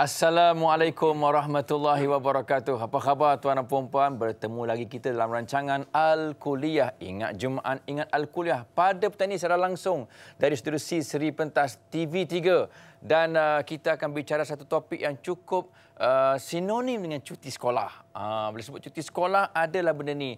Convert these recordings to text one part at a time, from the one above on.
Assalamualaikum warahmatullahi wabarakatuh. Apa khabar tuan dan puan-puan? Bertemu lagi kita dalam rancangan Al-Kuliah. Ingat Jumaat, ingat Al-Kuliah. Pada petang ini secara langsung dari studio Seri Pentas TV3. Dan uh, kita akan bicara satu topik yang cukup uh, sinonim dengan cuti sekolah. Uh, bila sebut cuti sekolah, adalah benda ni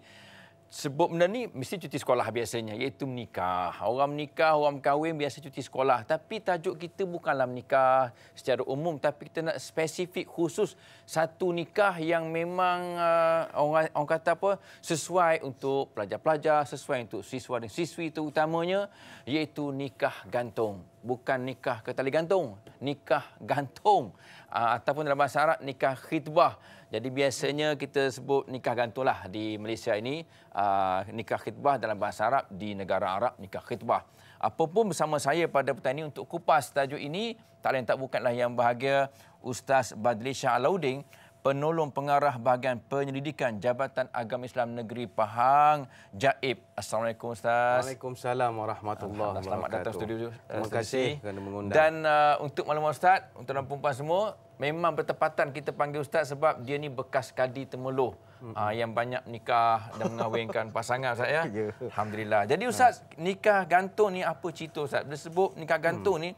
sebut benda ni mesti cuti sekolah biasanya iaitu menikah. Orang menikah, orang kahwin biasa cuti sekolah. Tapi tajuk kita bukanlah menikah secara umum tapi kita nak spesifik khusus satu nikah yang memang uh, orang orang kata apa sesuai untuk pelajar-pelajar, sesuai untuk siswa dan siswi utamanya, iaitu nikah gantung. Bukan nikah ke tali gantung, nikah gantung. Ah, ataupun dalam bahasa Arab nikah khitbah. Jadi biasanya kita sebut nikah gantulah di Malaysia ini uh, nikah khitbah dalam bahasa Arab di negara Arab nikah khitbah. Apapun bersama saya pada petang ini untuk kupas tajuk ini tak lain tak bukanlah yang bahagia Ustaz Badlisha Alauding penolong pengarah bahagian penyelidikan Jabatan Agama Islam Negeri Pahang, Jaib. Assalamualaikum Ustaz. Waalaikumsalam warahmatullahi wabarakatuh. Selamat datang studio. Eh, Terima kasih kerana mengundang. Dan uh, untuk malam Ustaz, untuk dan perempuan semua, memang bertepatan kita panggil Ustaz sebab dia ni bekas kadi temeluh. Uh, hmm. ah, yang banyak nikah dan mengawinkan pasangan Ustaz ya? ya. Alhamdulillah. Jadi Ustaz, nikah gantung ni apa cerita Ustaz? Bila sebut nikah gantung hmm. ni,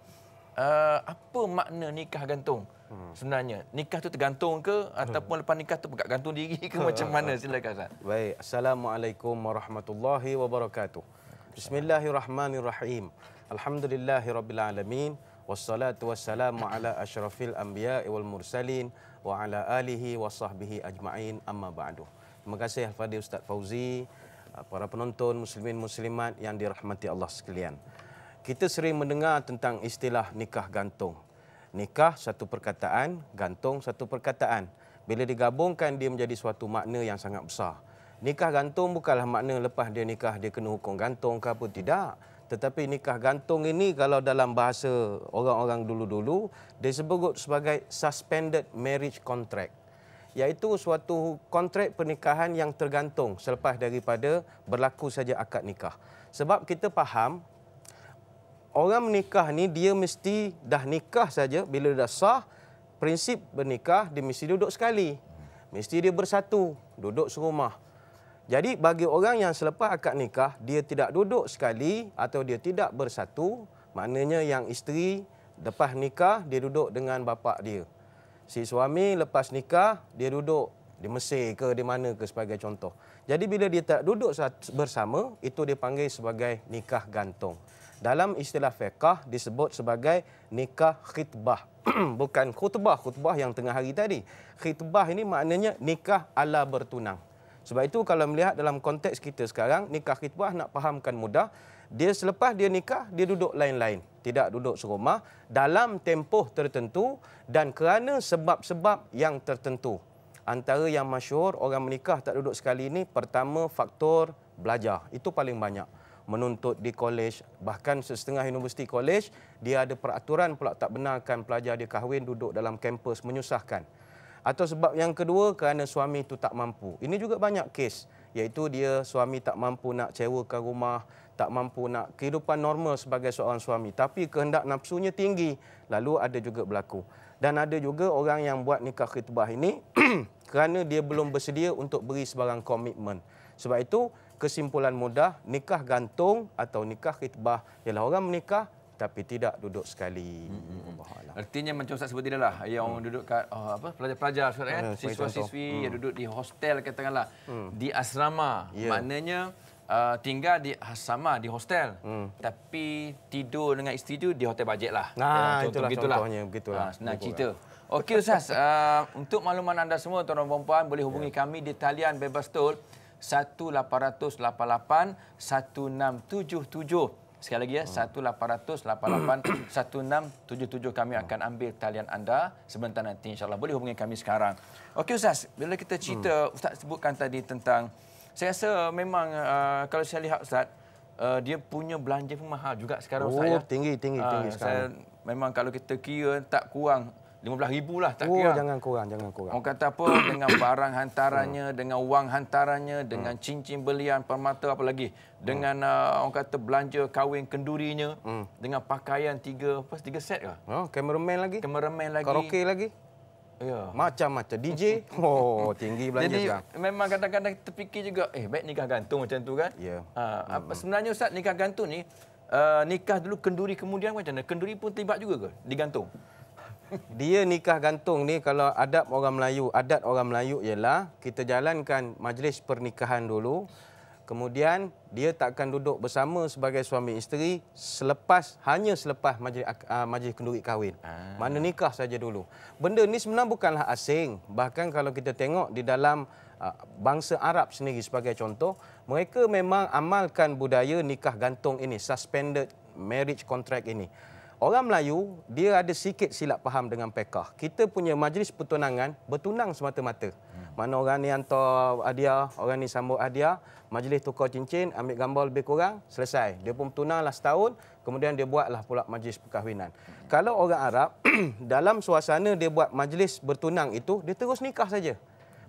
uh, apa makna nikah gantung? hmm. sebenarnya? Nikah tu tergantung ke ataupun hmm. lepas nikah tu pegak gantung diri ke macam mana silakan Ustaz. Baik, assalamualaikum warahmatullahi wabarakatuh. Bismillahirrahmanirrahim. Alhamdulillahirabbil alamin wassalatu wassalamu ala asyrafil anbiya'i wal mursalin wa ala alihi washabbihi ajmain amma ba'du. Terima kasih kepada Ustaz Fauzi, uh, para penonton muslimin muslimat yang dirahmati Allah sekalian. Kita sering mendengar tentang istilah nikah gantung nikah satu perkataan, gantung satu perkataan. Bila digabungkan dia menjadi suatu makna yang sangat besar. Nikah gantung bukanlah makna lepas dia nikah dia kena hukum gantung ke apa tidak. Tetapi nikah gantung ini kalau dalam bahasa orang-orang dulu-dulu dia sebut sebagai suspended marriage contract iaitu suatu kontrak pernikahan yang tergantung selepas daripada berlaku saja akad nikah. Sebab kita faham orang menikah ni dia mesti dah nikah saja bila dah sah prinsip bernikah dia mesti duduk sekali. Mesti dia bersatu, duduk serumah. Jadi bagi orang yang selepas akad nikah dia tidak duduk sekali atau dia tidak bersatu, maknanya yang isteri lepas nikah dia duduk dengan bapa dia. Si suami lepas nikah dia duduk di Mesir ke di mana ke sebagai contoh. Jadi bila dia tak duduk bersama itu dipanggil sebagai nikah gantung dalam istilah fiqah disebut sebagai nikah khitbah. Bukan khutbah, khutbah yang tengah hari tadi. Khitbah ini maknanya nikah ala bertunang. Sebab itu kalau melihat dalam konteks kita sekarang, nikah khitbah nak fahamkan mudah. Dia selepas dia nikah, dia duduk lain-lain. Tidak duduk serumah dalam tempoh tertentu dan kerana sebab-sebab yang tertentu. Antara yang masyur, orang menikah tak duduk sekali ini, pertama faktor belajar. Itu paling banyak menuntut di kolej bahkan setengah universiti kolej dia ada peraturan pula tak benarkan pelajar dia kahwin duduk dalam kampus menyusahkan atau sebab yang kedua kerana suami itu tak mampu ini juga banyak kes iaitu dia suami tak mampu nak sewakan rumah tak mampu nak kehidupan normal sebagai seorang suami tapi kehendak nafsunya tinggi lalu ada juga berlaku dan ada juga orang yang buat nikah khitbah ini kerana dia belum bersedia untuk beri sebarang komitmen sebab itu kesimpulan mudah nikah gantung atau nikah khitbah ialah orang menikah tapi tidak duduk sekali. Hmm. Artinya macam Ustaz sebut tidaklah yang hmm. duduk kat oh, apa pelajar-pelajar surat kan eh? hmm, siswa-siswi hmm. yang duduk di hostel katakanlah hmm. di asrama yeah. maknanya Uh, tinggal di sama di hostel hmm. tapi tidur dengan isteri tu di hotel bajet lah. Nah, ya, contoh itulah contohnya begitulah. Ha, senang cerita. Okey Ustaz, uh, untuk makluman anda semua tuan-tuan puan boleh hubungi yeah. kami di talian Bebas Toll 1-800-88-1677. Sekali lagi ya, hmm. 1-800-88-1677 kami hmm. akan ambil talian anda sebentar nanti. InsyaAllah boleh hubungi kami sekarang. Okey Ustaz, bila kita cerita, hmm. Ustaz sebutkan tadi tentang, saya rasa memang uh, kalau saya lihat Ustaz, Uh, dia punya belanja pun mahal juga sekarang oh, saya. Oh, tinggi, tinggi, tinggi uh, sekarang. Saya memang kalau kita kira tak kurang 15000 lah tak oh, kira. jangan kurang, jangan kurang. Orang kata apa dengan barang hantarannya, hmm. dengan wang hantarannya, dengan hmm. cincin belian permata apa lagi, dengan hmm. uh, orang kata belanja kahwin kendurinya, dengan pakaian tiga apa tiga set ke? Oh, kameraman lagi. Kameraman lagi. Karaoke lagi. Ya. Macam-macam. DJ, oh tinggi belanja Jadi, sekarang. Jadi memang kadang-kadang kita juga, eh baik nikah gantung macam tu kan. Ya. Ha, hmm. Sebenarnya Ustaz, nikah gantung ni, uh, nikah dulu kenduri kemudian macam mana? Kenduri pun terlibat juga ke digantung? dia nikah gantung ni kalau adat orang Melayu, adat orang Melayu ialah kita jalankan majlis pernikahan dulu. Kemudian dia takkan duduk bersama sebagai suami isteri selepas hanya selepas majlis uh, majlis kenduri kahwin. Ah. Mana nikah saja dulu. Benda ni sebenarnya bukanlah asing. Bahkan kalau kita tengok di dalam uh, bangsa Arab sendiri sebagai contoh, mereka memang amalkan budaya nikah gantung ini, suspended marriage contract ini. Orang Melayu, dia ada sikit silap faham dengan pekah. Kita punya majlis pertunangan bertunang semata-mata. Mana orang ni hantar hadiah, orang ni sambut hadiah, majlis tukar cincin, ambil gambar lebih kurang, selesai. Dia pun bertunanglah setahun, kemudian dia buatlah pula majlis perkahwinan. Kalau orang Arab, dalam suasana dia buat majlis bertunang itu, dia terus nikah saja.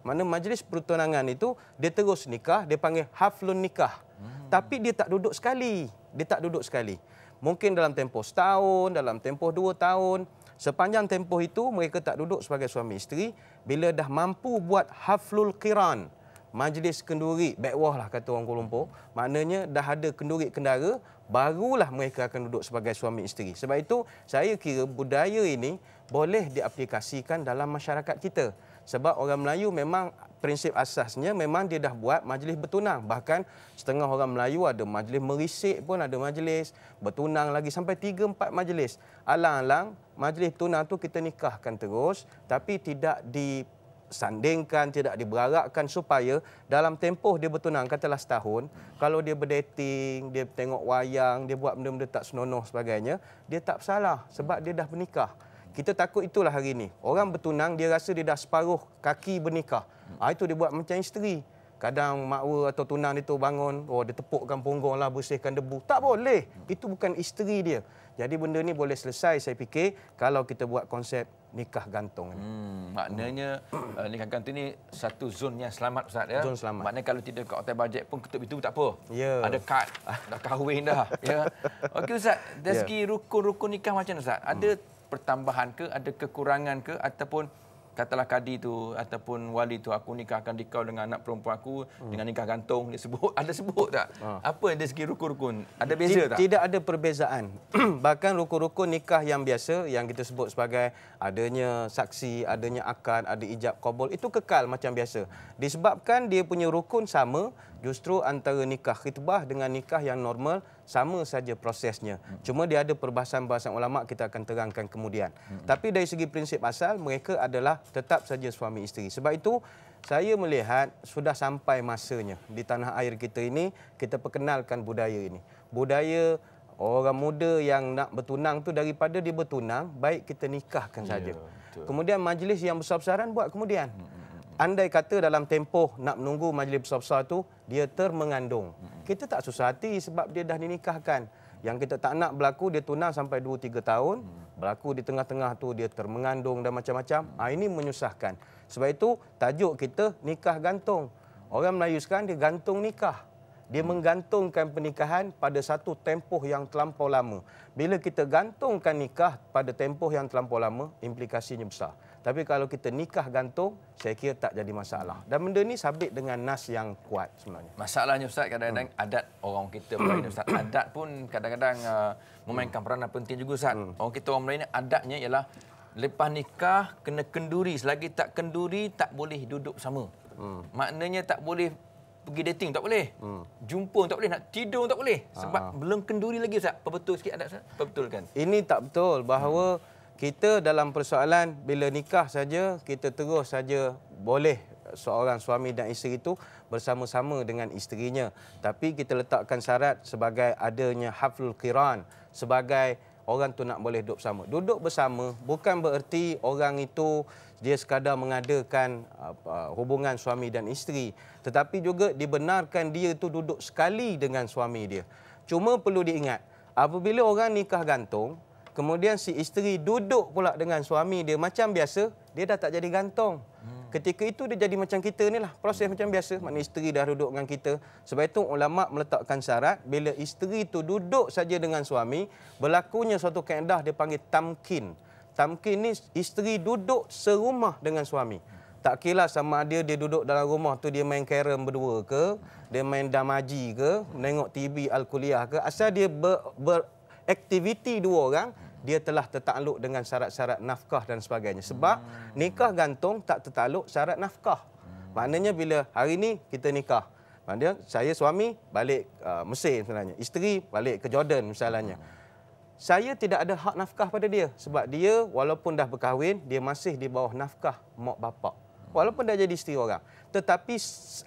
Mana majlis pertunangan itu, dia terus nikah, dia panggil haflun nikah. Hmm. Tapi dia tak duduk sekali. Dia tak duduk sekali mungkin dalam tempoh setahun, dalam tempoh dua tahun, sepanjang tempoh itu mereka tak duduk sebagai suami isteri, bila dah mampu buat haflul kiran majlis kenduri, backwah lah kata orang Kuala maknanya dah ada kenduri kendara, barulah mereka akan duduk sebagai suami isteri. Sebab itu saya kira budaya ini boleh diaplikasikan dalam masyarakat kita. Sebab orang Melayu memang prinsip asasnya memang dia dah buat majlis bertunang. Bahkan setengah orang Melayu ada majlis merisik pun ada majlis bertunang lagi sampai 3 4 majlis. Alang-alang majlis bertunang tu kita nikahkan terus tapi tidak di sandingkan tidak diberarakkan supaya dalam tempoh dia bertunang katalah setahun kalau dia berdating dia tengok wayang dia buat benda-benda tak senonoh sebagainya dia tak salah sebab dia dah bernikah kita takut itulah hari ini. Orang bertunang, dia rasa dia dah separuh kaki bernikah. Ha, itu dia buat macam isteri. Kadang makwa atau tunang itu bangun, oh, dia tepukkan punggung lah, bersihkan debu. Tak boleh. Hmm. Itu bukan isteri dia. Jadi benda ni boleh selesai saya fikir kalau kita buat konsep nikah gantung Hmm, maknanya uh, nikah gantung ini satu zon yang selamat Ustaz ya. Zon selamat. Maknanya kalau tidak ke hotel bajet pun ketuk itu tak apa. Yeah. Ada kad dah kahwin dah ya. Okey Ustaz, dari ya. segi rukun-rukun nikah macam mana Ustaz? Ada hmm pertambahan ke ada kekurangan ke ataupun katalah kadi tu ataupun wali tu aku nikahkan dikau dengan anak perempuan aku hmm. dengan nikah gantung dia sebut ada sebut tak ha. apa dari segi rukun-rukun ada beza tak tidak ada perbezaan bahkan rukun-rukun nikah yang biasa yang kita sebut sebagai adanya saksi adanya akad ada ijab kabul itu kekal macam biasa disebabkan dia punya rukun sama justru antara nikah khitbah dengan nikah yang normal sama saja prosesnya. Cuma dia ada perbahasan-perbahasan ulama kita akan terangkan kemudian. Tapi dari segi prinsip asal mereka adalah tetap saja suami isteri. Sebab itu saya melihat sudah sampai masanya di tanah air kita ini kita perkenalkan budaya ini. Budaya orang muda yang nak bertunang tu daripada dia bertunang baik kita nikahkan saja. Yeah, ya, kemudian majlis yang besar-besaran buat kemudian. Hmm andai kata dalam tempoh nak menunggu majlis besar-besar itu, dia termengandung. Kita tak susah hati sebab dia dah dinikahkan. Yang kita tak nak berlaku, dia tunang sampai 2-3 tahun. Berlaku di tengah-tengah tu dia termengandung dan macam-macam. Ha, ini menyusahkan. Sebab itu, tajuk kita nikah gantung. Orang Melayu sekarang, dia gantung nikah. Dia menggantungkan pernikahan pada satu tempoh yang terlampau lama. Bila kita gantungkan nikah pada tempoh yang terlampau lama, implikasinya besar. Tapi kalau kita nikah gantung, saya kira tak jadi masalah. Dan benda ni sabit dengan nas yang kuat sebenarnya. Masalahnya Ustaz, kadang-kadang hmm. adat orang kita Melayu ni Ustaz. Adat pun kadang-kadang uh, memainkan peranan penting juga Ustaz. Hmm. Orang kita orang Melayu adatnya ialah lepas nikah kena kenduri. Selagi tak kenduri, tak boleh duduk sama. Hmm. Maknanya tak boleh pergi dating tak boleh. Hmm. Jumpa tak boleh, nak tidur tak boleh. Sebab ha, ha. belum kenduri lagi Ustaz. Perbetul sikit adat Ustaz. Perbetulkan. Ini tak betul bahawa hmm kita dalam persoalan bila nikah saja kita terus saja boleh seorang suami dan isteri itu bersama-sama dengan isterinya tapi kita letakkan syarat sebagai adanya haflul kiran sebagai orang tu nak boleh duduk bersama duduk bersama bukan bererti orang itu dia sekadar mengadakan hubungan suami dan isteri tetapi juga dibenarkan dia itu duduk sekali dengan suami dia cuma perlu diingat apabila orang nikah gantung Kemudian si isteri duduk pula dengan suami dia macam biasa, dia dah tak jadi gantung. Hmm. Ketika itu dia jadi macam kita ni lah. Proses macam biasa. Maknanya isteri dah duduk dengan kita. Sebab itu ulama' meletakkan syarat. Bila isteri itu duduk saja dengan suami. Berlakunya suatu keadaan dia panggil tamkin. Tamkin ni isteri duduk serumah dengan suami. Tak kira sama dia dia duduk dalam rumah tu dia main karam berdua ke. Dia main damaji ke. Menengok TV Al-Kuliah ke. Asal dia beraktiviti dua orang dia telah tertakluk dengan syarat-syarat nafkah dan sebagainya. Sebab hmm. nikah gantung tak tertakluk syarat nafkah. Hmm. Maknanya bila hari ini kita nikah, maknanya saya suami balik uh, Mesir misalnya, isteri balik ke Jordan misalnya. Hmm. Saya tidak ada hak nafkah pada dia sebab dia walaupun dah berkahwin, dia masih di bawah nafkah mak bapak. Walaupun dah jadi isteri orang. Tetapi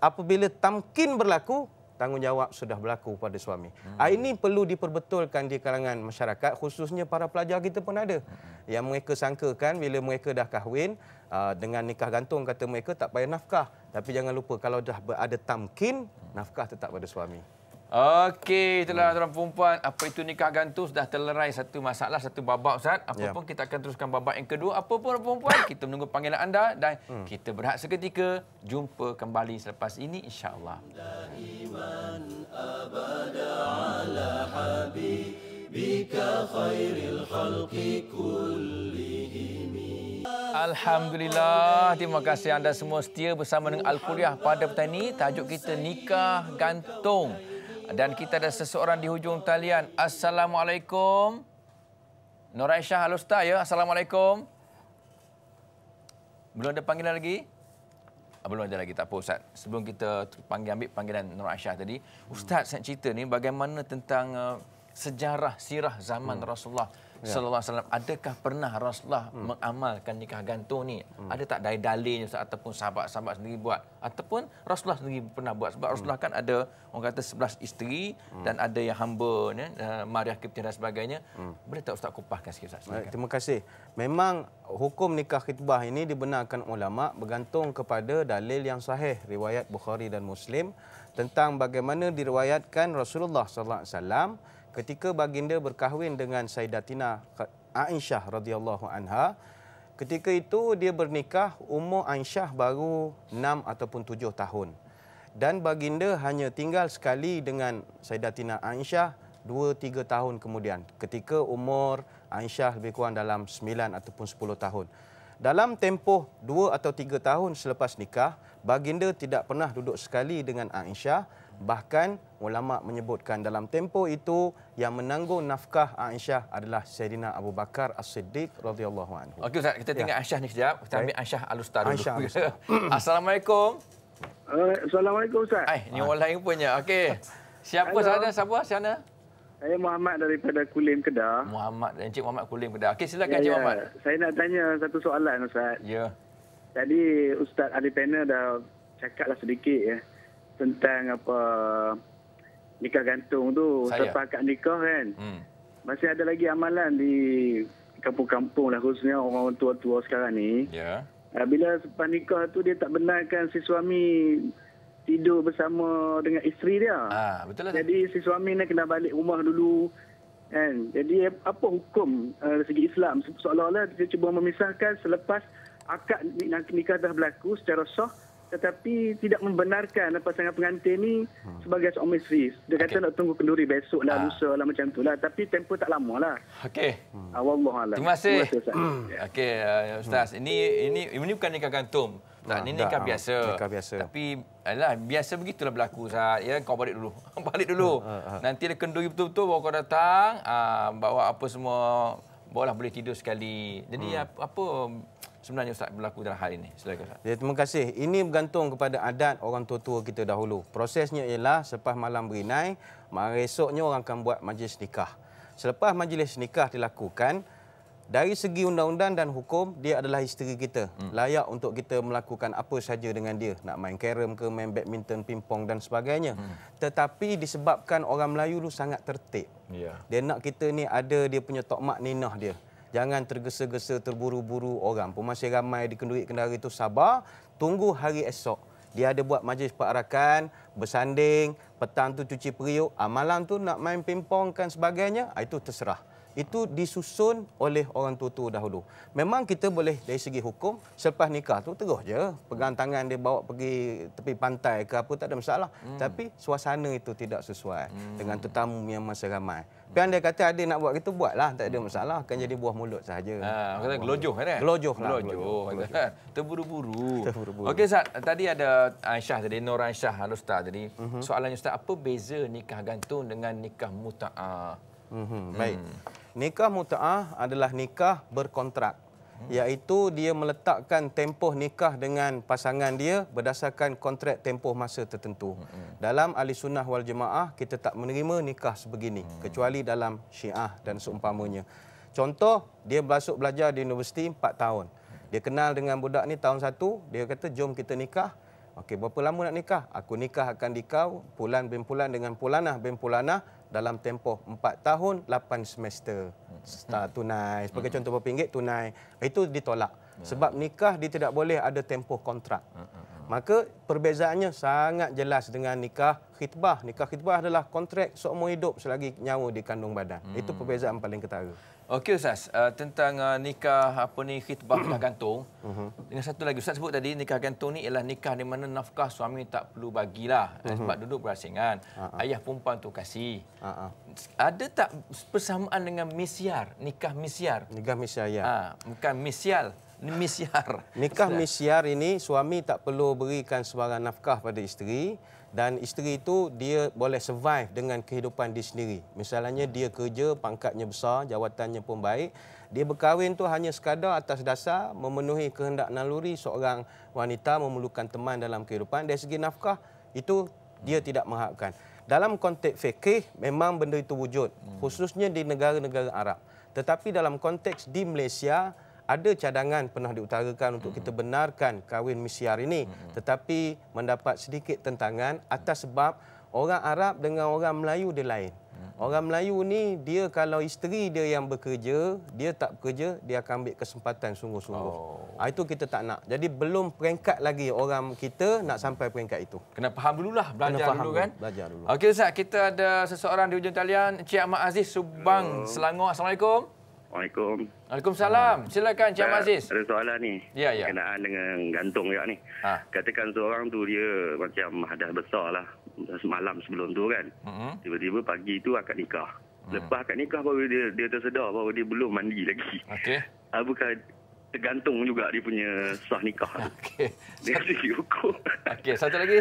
apabila tamkin berlaku, tanggungjawab sudah berlaku pada suami. Hmm. Ah ini perlu diperbetulkan di kalangan masyarakat khususnya para pelajar kita pun ada hmm. yang mereka sangkakan bila mereka dah kahwin uh, dengan nikah gantung kata mereka tak payah nafkah. Tapi jangan lupa kalau dah ada tamkin mm. nafkah tetap pada suami. Okey, itulah tuan perempuan. Apa itu nikah gantung? Sudah terlerai satu masalah, satu babak, Ustaz. Apa ya. pun ya. kita akan teruskan babak yang kedua. Apa pun, perempuan, kita menunggu panggilan anda. Dan hmm. kita berhak seketika. Jumpa kembali selepas ini, insyaAllah. Alhamdulillah, terima kasih anda semua setia bersama dengan Al-Quliah pada petani. Tajuk kita Nikah Gantung. Dan kita ada seseorang di hujung talian. Assalamualaikum. Nur Aisyah Alustar ya. Assalamualaikum. Belum ada panggilan lagi? Ah, belum ada lagi, tak apa Ustaz. Sebelum kita panggil ambil panggilan Nur Aisyah tadi, Ustaz hmm. saya cerita ni bagaimana tentang uh, sejarah sirah zaman hmm. Rasulullah ya. sallallahu alaihi wasallam adakah pernah Rasulullah hmm. mengamalkan nikah gantung ni hmm. ada tak dalil-dalilnya ataupun sahabat-sahabat sendiri buat ataupun Rasulullah sendiri pernah buat sebab hmm. Rasulullah kan ada orang kata sebelas isteri hmm. dan ada yang hamba ya eh, mariah kiptin dan sebagainya hmm. boleh tak ustaz kupaskan sikit ustaz Baik, terima kasih memang hukum nikah khitbah ini dibenarkan ulama bergantung kepada dalil yang sahih riwayat Bukhari dan Muslim tentang bagaimana diriwayatkan Rasulullah sallallahu alaihi wasallam ketika baginda berkahwin dengan Sayyidatina Aisyah radhiyallahu anha ketika itu dia bernikah umur Aisyah baru 6 ataupun 7 tahun dan baginda hanya tinggal sekali dengan Sayyidatina Aisyah 2 3 tahun kemudian ketika umur Aisyah lebih kurang dalam 9 ataupun 10 tahun dalam tempoh 2 atau 3 tahun selepas nikah baginda tidak pernah duduk sekali dengan Aisyah Bahkan ulama menyebutkan dalam tempo itu yang menanggung nafkah Aisyah adalah Sayyidina Abu Bakar As-Siddiq radhiyallahu anhu. Okey Ustaz, kita tengok ya. Aisyah ni sekejap. Kita ambil Aisyah Al-Ustaz dulu. Aisyah. Assalamualaikum. Assalamualaikum Ustaz. Eh, ni orang lain punya. Okey. Siapa Hello. sana? Siapa sana? Saya Muhammad daripada Kulim Kedah. Muhammad, Encik Muhammad Kulim Kedah. Okey, silakan ya, Encik ya. Muhammad. Saya nak tanya satu soalan Ustaz. Ya. Tadi Ustaz Ali Pena dah cakaplah sedikit ya tentang apa nikah gantung tu serta akad nikah kan. Hmm. Masih ada lagi amalan di kampung-kampung lah khususnya orang-orang tua-tua sekarang ni. Yeah. Ya. Bila sepan nikah tu dia tak benarkan si suami tidur bersama dengan isteri dia. Ah, betul lah. Jadi si suami ni kena balik rumah dulu. Kan? Jadi apa hukum uh, segi Islam? Seolah-olah dia cuba memisahkan selepas akad nikah dah berlaku secara sah tetapi tidak membenarkan pasangan pengantin ni hmm. sebagai seorang isteri. Dia okay. kata nak tunggu kenduri besok dan lah, ha. Ah. lusa lah macam tu lah. Tapi tempoh tak lama lah. Okey. Hmm. Ah, wallahualam. Terima kasih. Terima kasih Ustaz. Hmm. Okey, eh, Ustaz. Hmm. Ini, ini, ini bukan nikah gantung. Tak, ah, ini nikah biasa. Nikah biasa. Tapi, alah, biasa begitulah berlaku, Ustaz. Ya, kau balik dulu. balik dulu. Ha, Nanti ada kenduri betul-betul bawa kau datang, uh, bawa apa semua Bolehlah boleh tidur sekali. Jadi hmm. apa, apa sebenarnya Ustaz berlaku dalam hari ini? Silakan Ustaz. Ya, terima kasih. Ini bergantung kepada adat orang tua-tua kita dahulu. Prosesnya ialah selepas malam berinai, malam esoknya orang akan buat majlis nikah. Selepas majlis nikah dilakukan, dari segi undang-undang dan hukum dia adalah isteri kita hmm. layak untuk kita melakukan apa saja dengan dia nak main kerem, ke main badminton pingpong dan sebagainya hmm. tetapi disebabkan orang Melayu tu sangat tertib yeah. dia nak kita ni ada dia punya tokmak ninah dia jangan tergesa-gesa terburu-buru orang pun masih ramai di kenduri kendara itu sabar tunggu hari esok dia ada buat majlis perarakan bersanding petang tu cuci periuk ah, malam tu nak main pingpong dan sebagainya ah, itu terserah itu disusun oleh orang tua-tua dahulu. Memang kita boleh dari segi hukum selepas nikah tu terus je pegang tangan dia bawa pergi tepi pantai ke apa tak ada masalah. Hmm. Tapi suasana itu tidak sesuai hmm. dengan tetamu yang masa ramai. Tapi anda kata ada nak buat gitu buatlah tak ada masalah akan jadi buah mulut saja. Ha ah, kata gelojoh kan? Gelojoh lah. Gelojoh. Terburu-buru. Terburu-buru. Okey Ustaz, tadi ada Aisyah tadi Nur Aisyah Al tadi. Uh-huh. Soalannya Ustaz, apa beza nikah gantung dengan nikah muta'ah? Mhm, hmm. Baik. Nikah muta'ah adalah nikah berkontrak. Hmm. Iaitu dia meletakkan tempoh nikah dengan pasangan dia berdasarkan kontrak tempoh masa tertentu. Hmm. Dalam ahli sunnah wal jemaah, kita tak menerima nikah sebegini. Hmm. Kecuali dalam syiah dan seumpamanya. Contoh, dia masuk belajar di universiti 4 tahun. Dia kenal dengan budak ni tahun 1, dia kata jom kita nikah. Okey, berapa lama nak nikah? Aku nikah akan dikau, Pulan bin Pulan dengan Pulanah bin Pulanah dalam tempoh 4 tahun, 8 semester. Start hmm. tunai. Sebagai hmm. contoh berapa ringgit? Tunai. Itu ditolak. Ya. Sebab nikah dia tidak boleh ada tempoh kontrak. Hmm, Maka perbezaannya sangat jelas dengan nikah khitbah. Nikah khitbah adalah kontrak seumur hidup selagi nyawa di kandung badan. Itu perbezaan paling ketara. Okey Ustaz, uh, tentang uh, nikah apa ni khitbah nikah gantung. Mhm. Dengan satu lagi Ustaz sebut tadi nikah gantung ni ialah nikah di mana nafkah suami tak perlu bagilah eh, mhm. sebab duduk berasingan. Uh-huh. Ayah perempuan tu kasih. Uh-huh. Ada tak persamaan dengan misyar, nikah misyar? Nikah misyar ya. Uh, bukan misyal, misyar. Nikah misyar ini suami tak perlu berikan sebarang nafkah pada isteri dan isteri itu dia boleh survive dengan kehidupan dia sendiri. Misalnya dia kerja, pangkatnya besar, jawatannya pun baik. Dia berkahwin tu hanya sekadar atas dasar memenuhi kehendak naluri seorang wanita memerlukan teman dalam kehidupan. Dari segi nafkah, itu dia tidak mengharapkan. Dalam konteks fikih memang benda itu wujud. Khususnya di negara-negara Arab. Tetapi dalam konteks di Malaysia, ada cadangan pernah diutarakan untuk kita benarkan kahwin misiar ini hmm. tetapi mendapat sedikit tentangan atas sebab orang Arab dengan orang Melayu dia lain. Hmm. Orang Melayu ni dia kalau isteri dia yang bekerja, dia tak bekerja, dia akan ambil kesempatan sungguh-sungguh. Oh. Ah, itu kita tak nak. Jadi belum peringkat lagi orang kita nak sampai peringkat itu. Kena faham lah, belajar faham dulu kan? Belajar dulu. Okey Ustaz, kita ada seseorang di ujung talian, Encik Ahmad Aziz Subang, Hello. Selangor. Assalamualaikum. Assalamualaikum. Waalaikumsalam. Ah. Silakan Cik Aziz. Ada soalan ni. Ya, ya. Kenaan dengan gantung juga ni. Ha. Katakan seorang tu dia macam dah besar lah. Semalam sebelum tu kan. Mm-hmm. Tiba-tiba pagi tu akad nikah. Mm-hmm. Lepas akad nikah baru dia, dia tersedar bahawa dia belum mandi lagi. Okey. Apakah tergantung juga dia punya sah nikah tu. Okey. Dia kena hukum. Okey, satu lagi.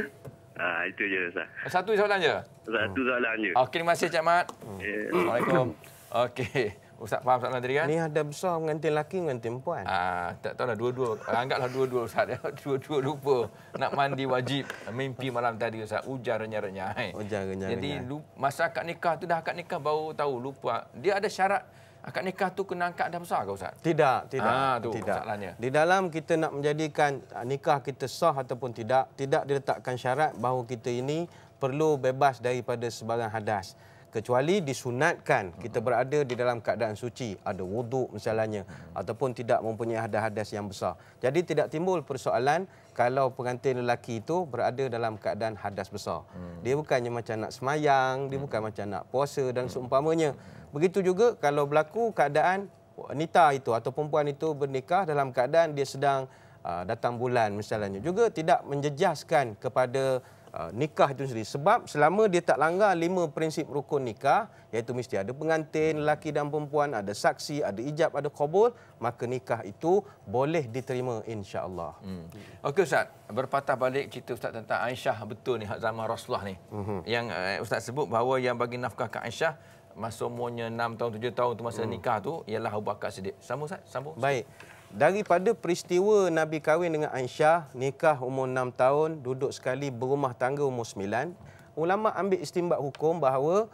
Ah, itu je. Sah. Satu soalan je? Satu soalan je. Okey, terima kasih Cik Mat. Assalamualaikum. Okey. Ustaz faham soalan tadi kan? Ni ada besar pengantin laki, pengantin perempuan. Ah, tak tahu lah dua-dua. Anggaplah dua-dua Ustaz. Ya. Dua-dua lupa nak mandi wajib. Mimpi malam tadi Ustaz. Ujar renyah-renyah. Eh. Ujar renyah-renyah. Jadi masa akad nikah tu dah akad nikah baru tahu lupa. Dia ada syarat akad nikah tu kena angkat dah besar ke Ustaz? Tidak, tidak. Ah, tu, tidak. Masalahnya. Di dalam kita nak menjadikan nikah kita sah ataupun tidak, tidak diletakkan syarat bahawa kita ini perlu bebas daripada sebarang hadas kecuali disunatkan kita berada di dalam keadaan suci ada wuduk misalnya ataupun tidak mempunyai hadas-hadas yang besar jadi tidak timbul persoalan kalau pengantin lelaki itu berada dalam keadaan hadas besar hmm. dia bukannya macam nak semayang dia hmm. bukan macam nak puasa dan hmm. seumpamanya begitu juga kalau berlaku keadaan wanita itu atau perempuan itu bernikah dalam keadaan dia sedang ah, datang bulan misalnya juga tidak menjejaskan kepada Ah, nikah itu sendiri sebab selama dia tak langgar lima prinsip rukun nikah iaitu mesti ada pengantin lelaki dan perempuan ada saksi ada ijab ada qabul maka nikah itu boleh diterima insyaallah. Hmm. Okey ustaz berpatah balik cerita ustaz tentang Aisyah betul ni zaman Rasulullah ni hmm. yang uh, ustaz sebut bahawa yang bagi nafkah ke Aisyah masa umurnya 6 tahun 7 tahun tu masa hmm. nikah tu ialah Abu Bakar Siddiq. Sambung ustaz sambung. Baik daripada peristiwa Nabi kahwin dengan Aisyah, nikah umur enam tahun, duduk sekali berumah tangga umur sembilan, ulama ambil istimbat hukum bahawa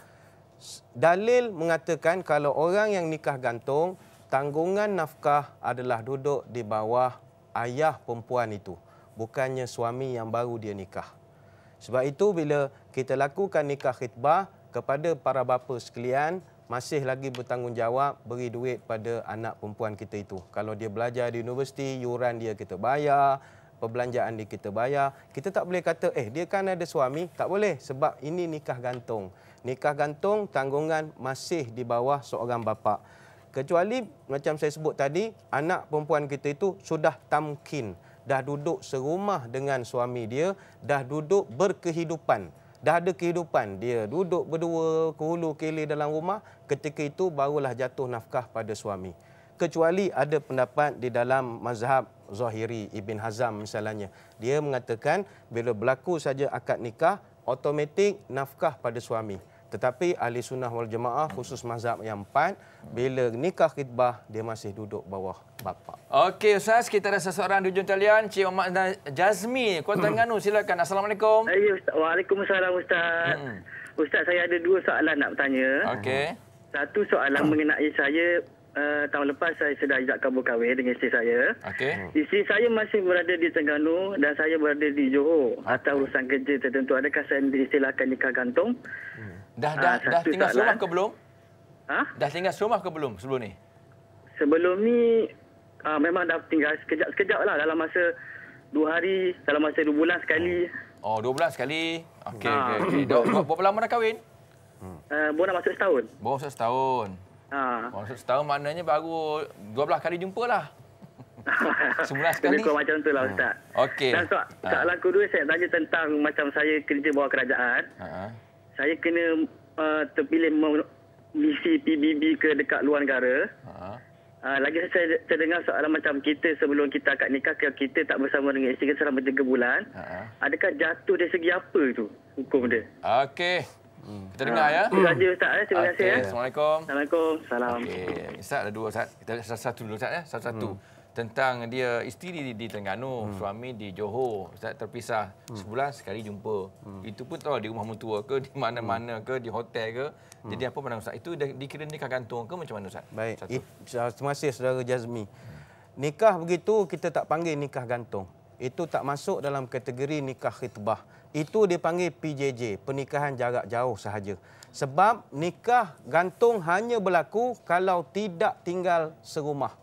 dalil mengatakan kalau orang yang nikah gantung, tanggungan nafkah adalah duduk di bawah ayah perempuan itu, bukannya suami yang baru dia nikah. Sebab itu bila kita lakukan nikah khitbah kepada para bapa sekalian, masih lagi bertanggungjawab beri duit pada anak perempuan kita itu. Kalau dia belajar di universiti, yuran dia kita bayar, perbelanjaan dia kita bayar. Kita tak boleh kata, eh dia kan ada suami. Tak boleh sebab ini nikah gantung. Nikah gantung, tanggungan masih di bawah seorang bapa. Kecuali macam saya sebut tadi, anak perempuan kita itu sudah tamkin. Dah duduk serumah dengan suami dia, dah duduk berkehidupan dah ada kehidupan dia duduk berdua kehulu kele dalam rumah ketika itu barulah jatuh nafkah pada suami kecuali ada pendapat di dalam mazhab Zahiri Ibn Hazam misalnya dia mengatakan bila berlaku saja akad nikah otomatik nafkah pada suami tetapi ahli sunnah wal jemaah khusus mazhab yang empat, bila nikah khidbah, dia masih duduk bawah bapa. Okey Ustaz, kita ada seseorang di ujung talian. Cik Omak Jazmi, Kuala Terengganu, silakan. Assalamualaikum. Hey, Ustaz. Waalaikumsalam Ustaz. Hmm. Ustaz, saya ada dua soalan nak bertanya. Okey. Satu soalan mengenai saya Uh, tahun lepas saya sudah ijak kabur kahwin dengan isteri saya. Okay. Isteri saya masih berada di Tengganu dan saya berada di Johor. Okay. Atas urusan kerja tertentu, adakah saya diistilahkan nikah gantung? Hmm. Dah ah, dah ha, dah tinggal rumah lah. ke belum? Ha? Dah tinggal rumah ke belum sebelum ni? Sebelum ni uh, memang dah tinggal sekejap-sekejap lah dalam masa dua hari, dalam masa dua bulan sekali. Oh, dua bulan sekali. Okey, ha. okey. Okay. Dah berapa lama dah kahwin? Hmm. Uh, baru masuk setahun. Baru masuk setahun. Ha. Baru masuk setahun maknanya baru dua belas kali jumpa lah. Semula sekali. Lebih macam tu lah, hmm. Ustaz. Okey. Dan so, soalan kedua saya tanya tentang macam saya kerja bawah kerajaan. Ha. ha saya kena uh, terpilih misi PBB ke dekat luar negara. Ha. Uh, lagi saya, saya dengar soalan macam kita sebelum kita akad nikah ke kita tak bersama dengan isteri kita selama 3 bulan. Ha. Adakah jatuh dari segi apa tu hukum dia? Okey. Hmm. Kita dengar ha. ya. terima kasih Ustaz. Ya. Terima kasih okay. ya. Assalamualaikum. Assalamualaikum. Salam. Okay. Ustaz ada dua Ustaz. Kita satu dulu Ustaz ya. Satu-satu. Hmm tentang dia isteri di, di Terengganu, hmm. suami di Johor, Ustaz terpisah hmm. sebulan sekali jumpa. Hmm. Itu pun tahu di rumah mentua ke, di mana-mana ke, di hotel ke. Hmm. Jadi apa pandang Ustaz? Itu dikira nikah gantung ke macam mana Ustaz? Baik. Terima kasih saudara Jazmi. Hmm. Nikah begitu kita tak panggil nikah gantung. Itu tak masuk dalam kategori nikah khitbah. Itu dipanggil PJJ, pernikahan jarak jauh sahaja. Sebab nikah gantung hanya berlaku kalau tidak tinggal serumah.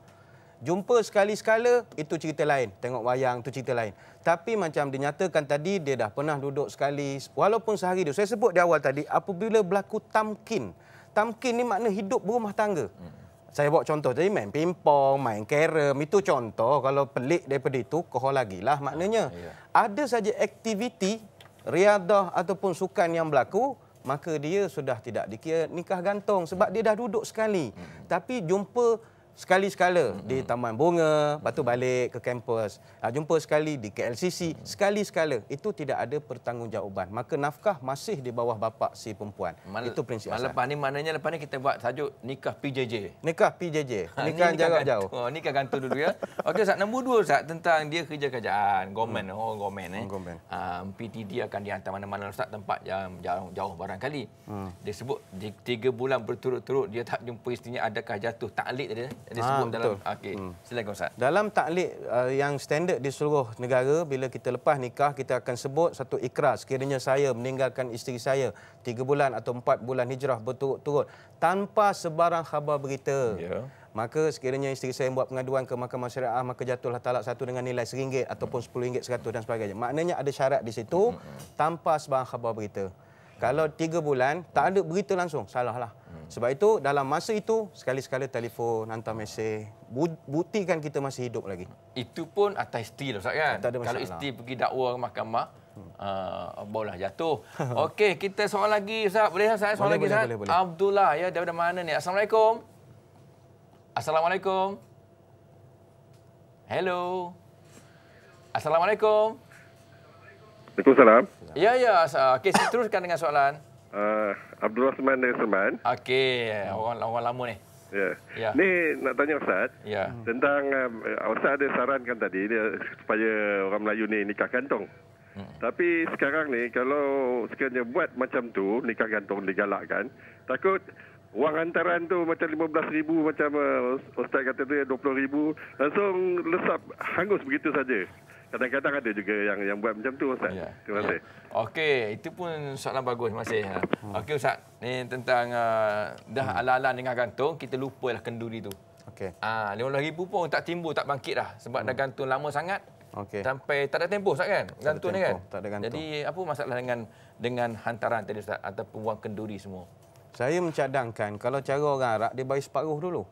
Jumpa sekali-sekala, itu cerita lain. Tengok wayang, itu cerita lain. Tapi macam dinyatakan tadi, dia dah pernah duduk sekali. Walaupun sehari itu. Saya sebut di awal tadi, apabila berlaku tamkin. Tamkin ni makna hidup berumah tangga. Hmm. Saya buat contoh tadi, main pingpong, main kerem. Itu contoh. Kalau pelik daripada itu, koh lagi lah maknanya. Ah, Ada saja aktiviti, riadah ataupun sukan yang berlaku maka dia sudah tidak dikira nikah gantung sebab dia dah duduk sekali hmm. tapi jumpa sekali-sekala hmm. di Taman Bunga, lepas tu balik ke kampus, jumpa sekali di KLCC, hmm. sekali-sekala. Itu tidak ada pertanggungjawaban. Maka nafkah masih di bawah bapa si perempuan. Mal Itu prinsip asal. Lepas ni maknanya lepas ni kita buat tajuk nikah PJJ. Nikah PJJ. Ha, nikah ha, jarak jauh. Oh, nikah gantung dulu ya. Okey, sat nombor dua sat tentang dia kerja kerajaan, government, hmm. oh government eh. Gomen. Uh, ha, PTD akan dihantar mana-mana ustaz -mana, tempat yang jauh, jauh barangkali. Hmm. Dia sebut di, tiga bulan berturut-turut dia tak jumpa istrinya adakah jatuh taklid dia? Ah, disebut ha, dalam ah, okey hmm. silakan ustaz dalam taklik uh, yang standard di seluruh negara bila kita lepas nikah kita akan sebut satu ikrar sekiranya saya meninggalkan isteri saya 3 bulan atau 4 bulan hijrah berturut-turut tanpa sebarang khabar berita ya yeah. Maka sekiranya isteri saya buat pengaduan ke Mahkamah Syariah maka jatuhlah talak satu dengan nilai RM1 ataupun RM10 satu dan sebagainya. Maknanya ada syarat di situ hmm. tanpa sebarang khabar berita. Kalau tiga bulan tak ada berita langsung, salahlah. Sebab itu dalam masa itu sekali-sekala telefon, hantar mesej, buktikan kita masih hidup lagi. Itu pun atas isteri lah Ustaz kan? Tak ada Kalau isteri pergi dakwa ke mahkamah, hmm. uh, eh, bolehlah jatuh. Okey, kita soal lagi Ustaz. Boleh Ustaz? Soal lagi Ustaz. Boleh, boleh, Abdullah ya, daripada mana ni? Assalamualaikum. Assalamualaikum. Hello. Assalamualaikum. Assalamualaikum. Ya, ya. Okey, saya teruskan dengan soalan. Uh, Abdul Rahman dan Seman. Okey, orang, orang lama ni. Ya. ya. Ni nak tanya Ustaz ya. tentang um, Ustaz ada sarankan tadi dia, supaya orang Melayu ni nikah gantung. Hmm. Tapi sekarang ni kalau sekiranya buat macam tu nikah gantung digalakkan, takut wang hantaran tu macam 15000 macam uh, Ustaz kata tu 20000 ya, langsung lesap hangus begitu saja kadang-kadang ada juga yang yang buat macam tu ustaz. Ya. Terima ya. kasih. Okey, itu pun soalan bagus Masih. kasih. Hmm. Okey ustaz, ni tentang uh, dah hmm. ala-ala dengan gantung, kita lupalah kenduri tu. Okey. Ah, RM50,000 pun tak timbul, tak bangkit dah sebab hmm. dah gantung lama sangat. Okey. Sampai tak ada tempoh ustaz kan? Gantung ni kan? Tak ada gantung. Jadi apa masalah dengan dengan hantaran tadi ustaz ataupun wang kenduri semua? Saya mencadangkan kalau cara orang Arab dia bayar separuh dulu.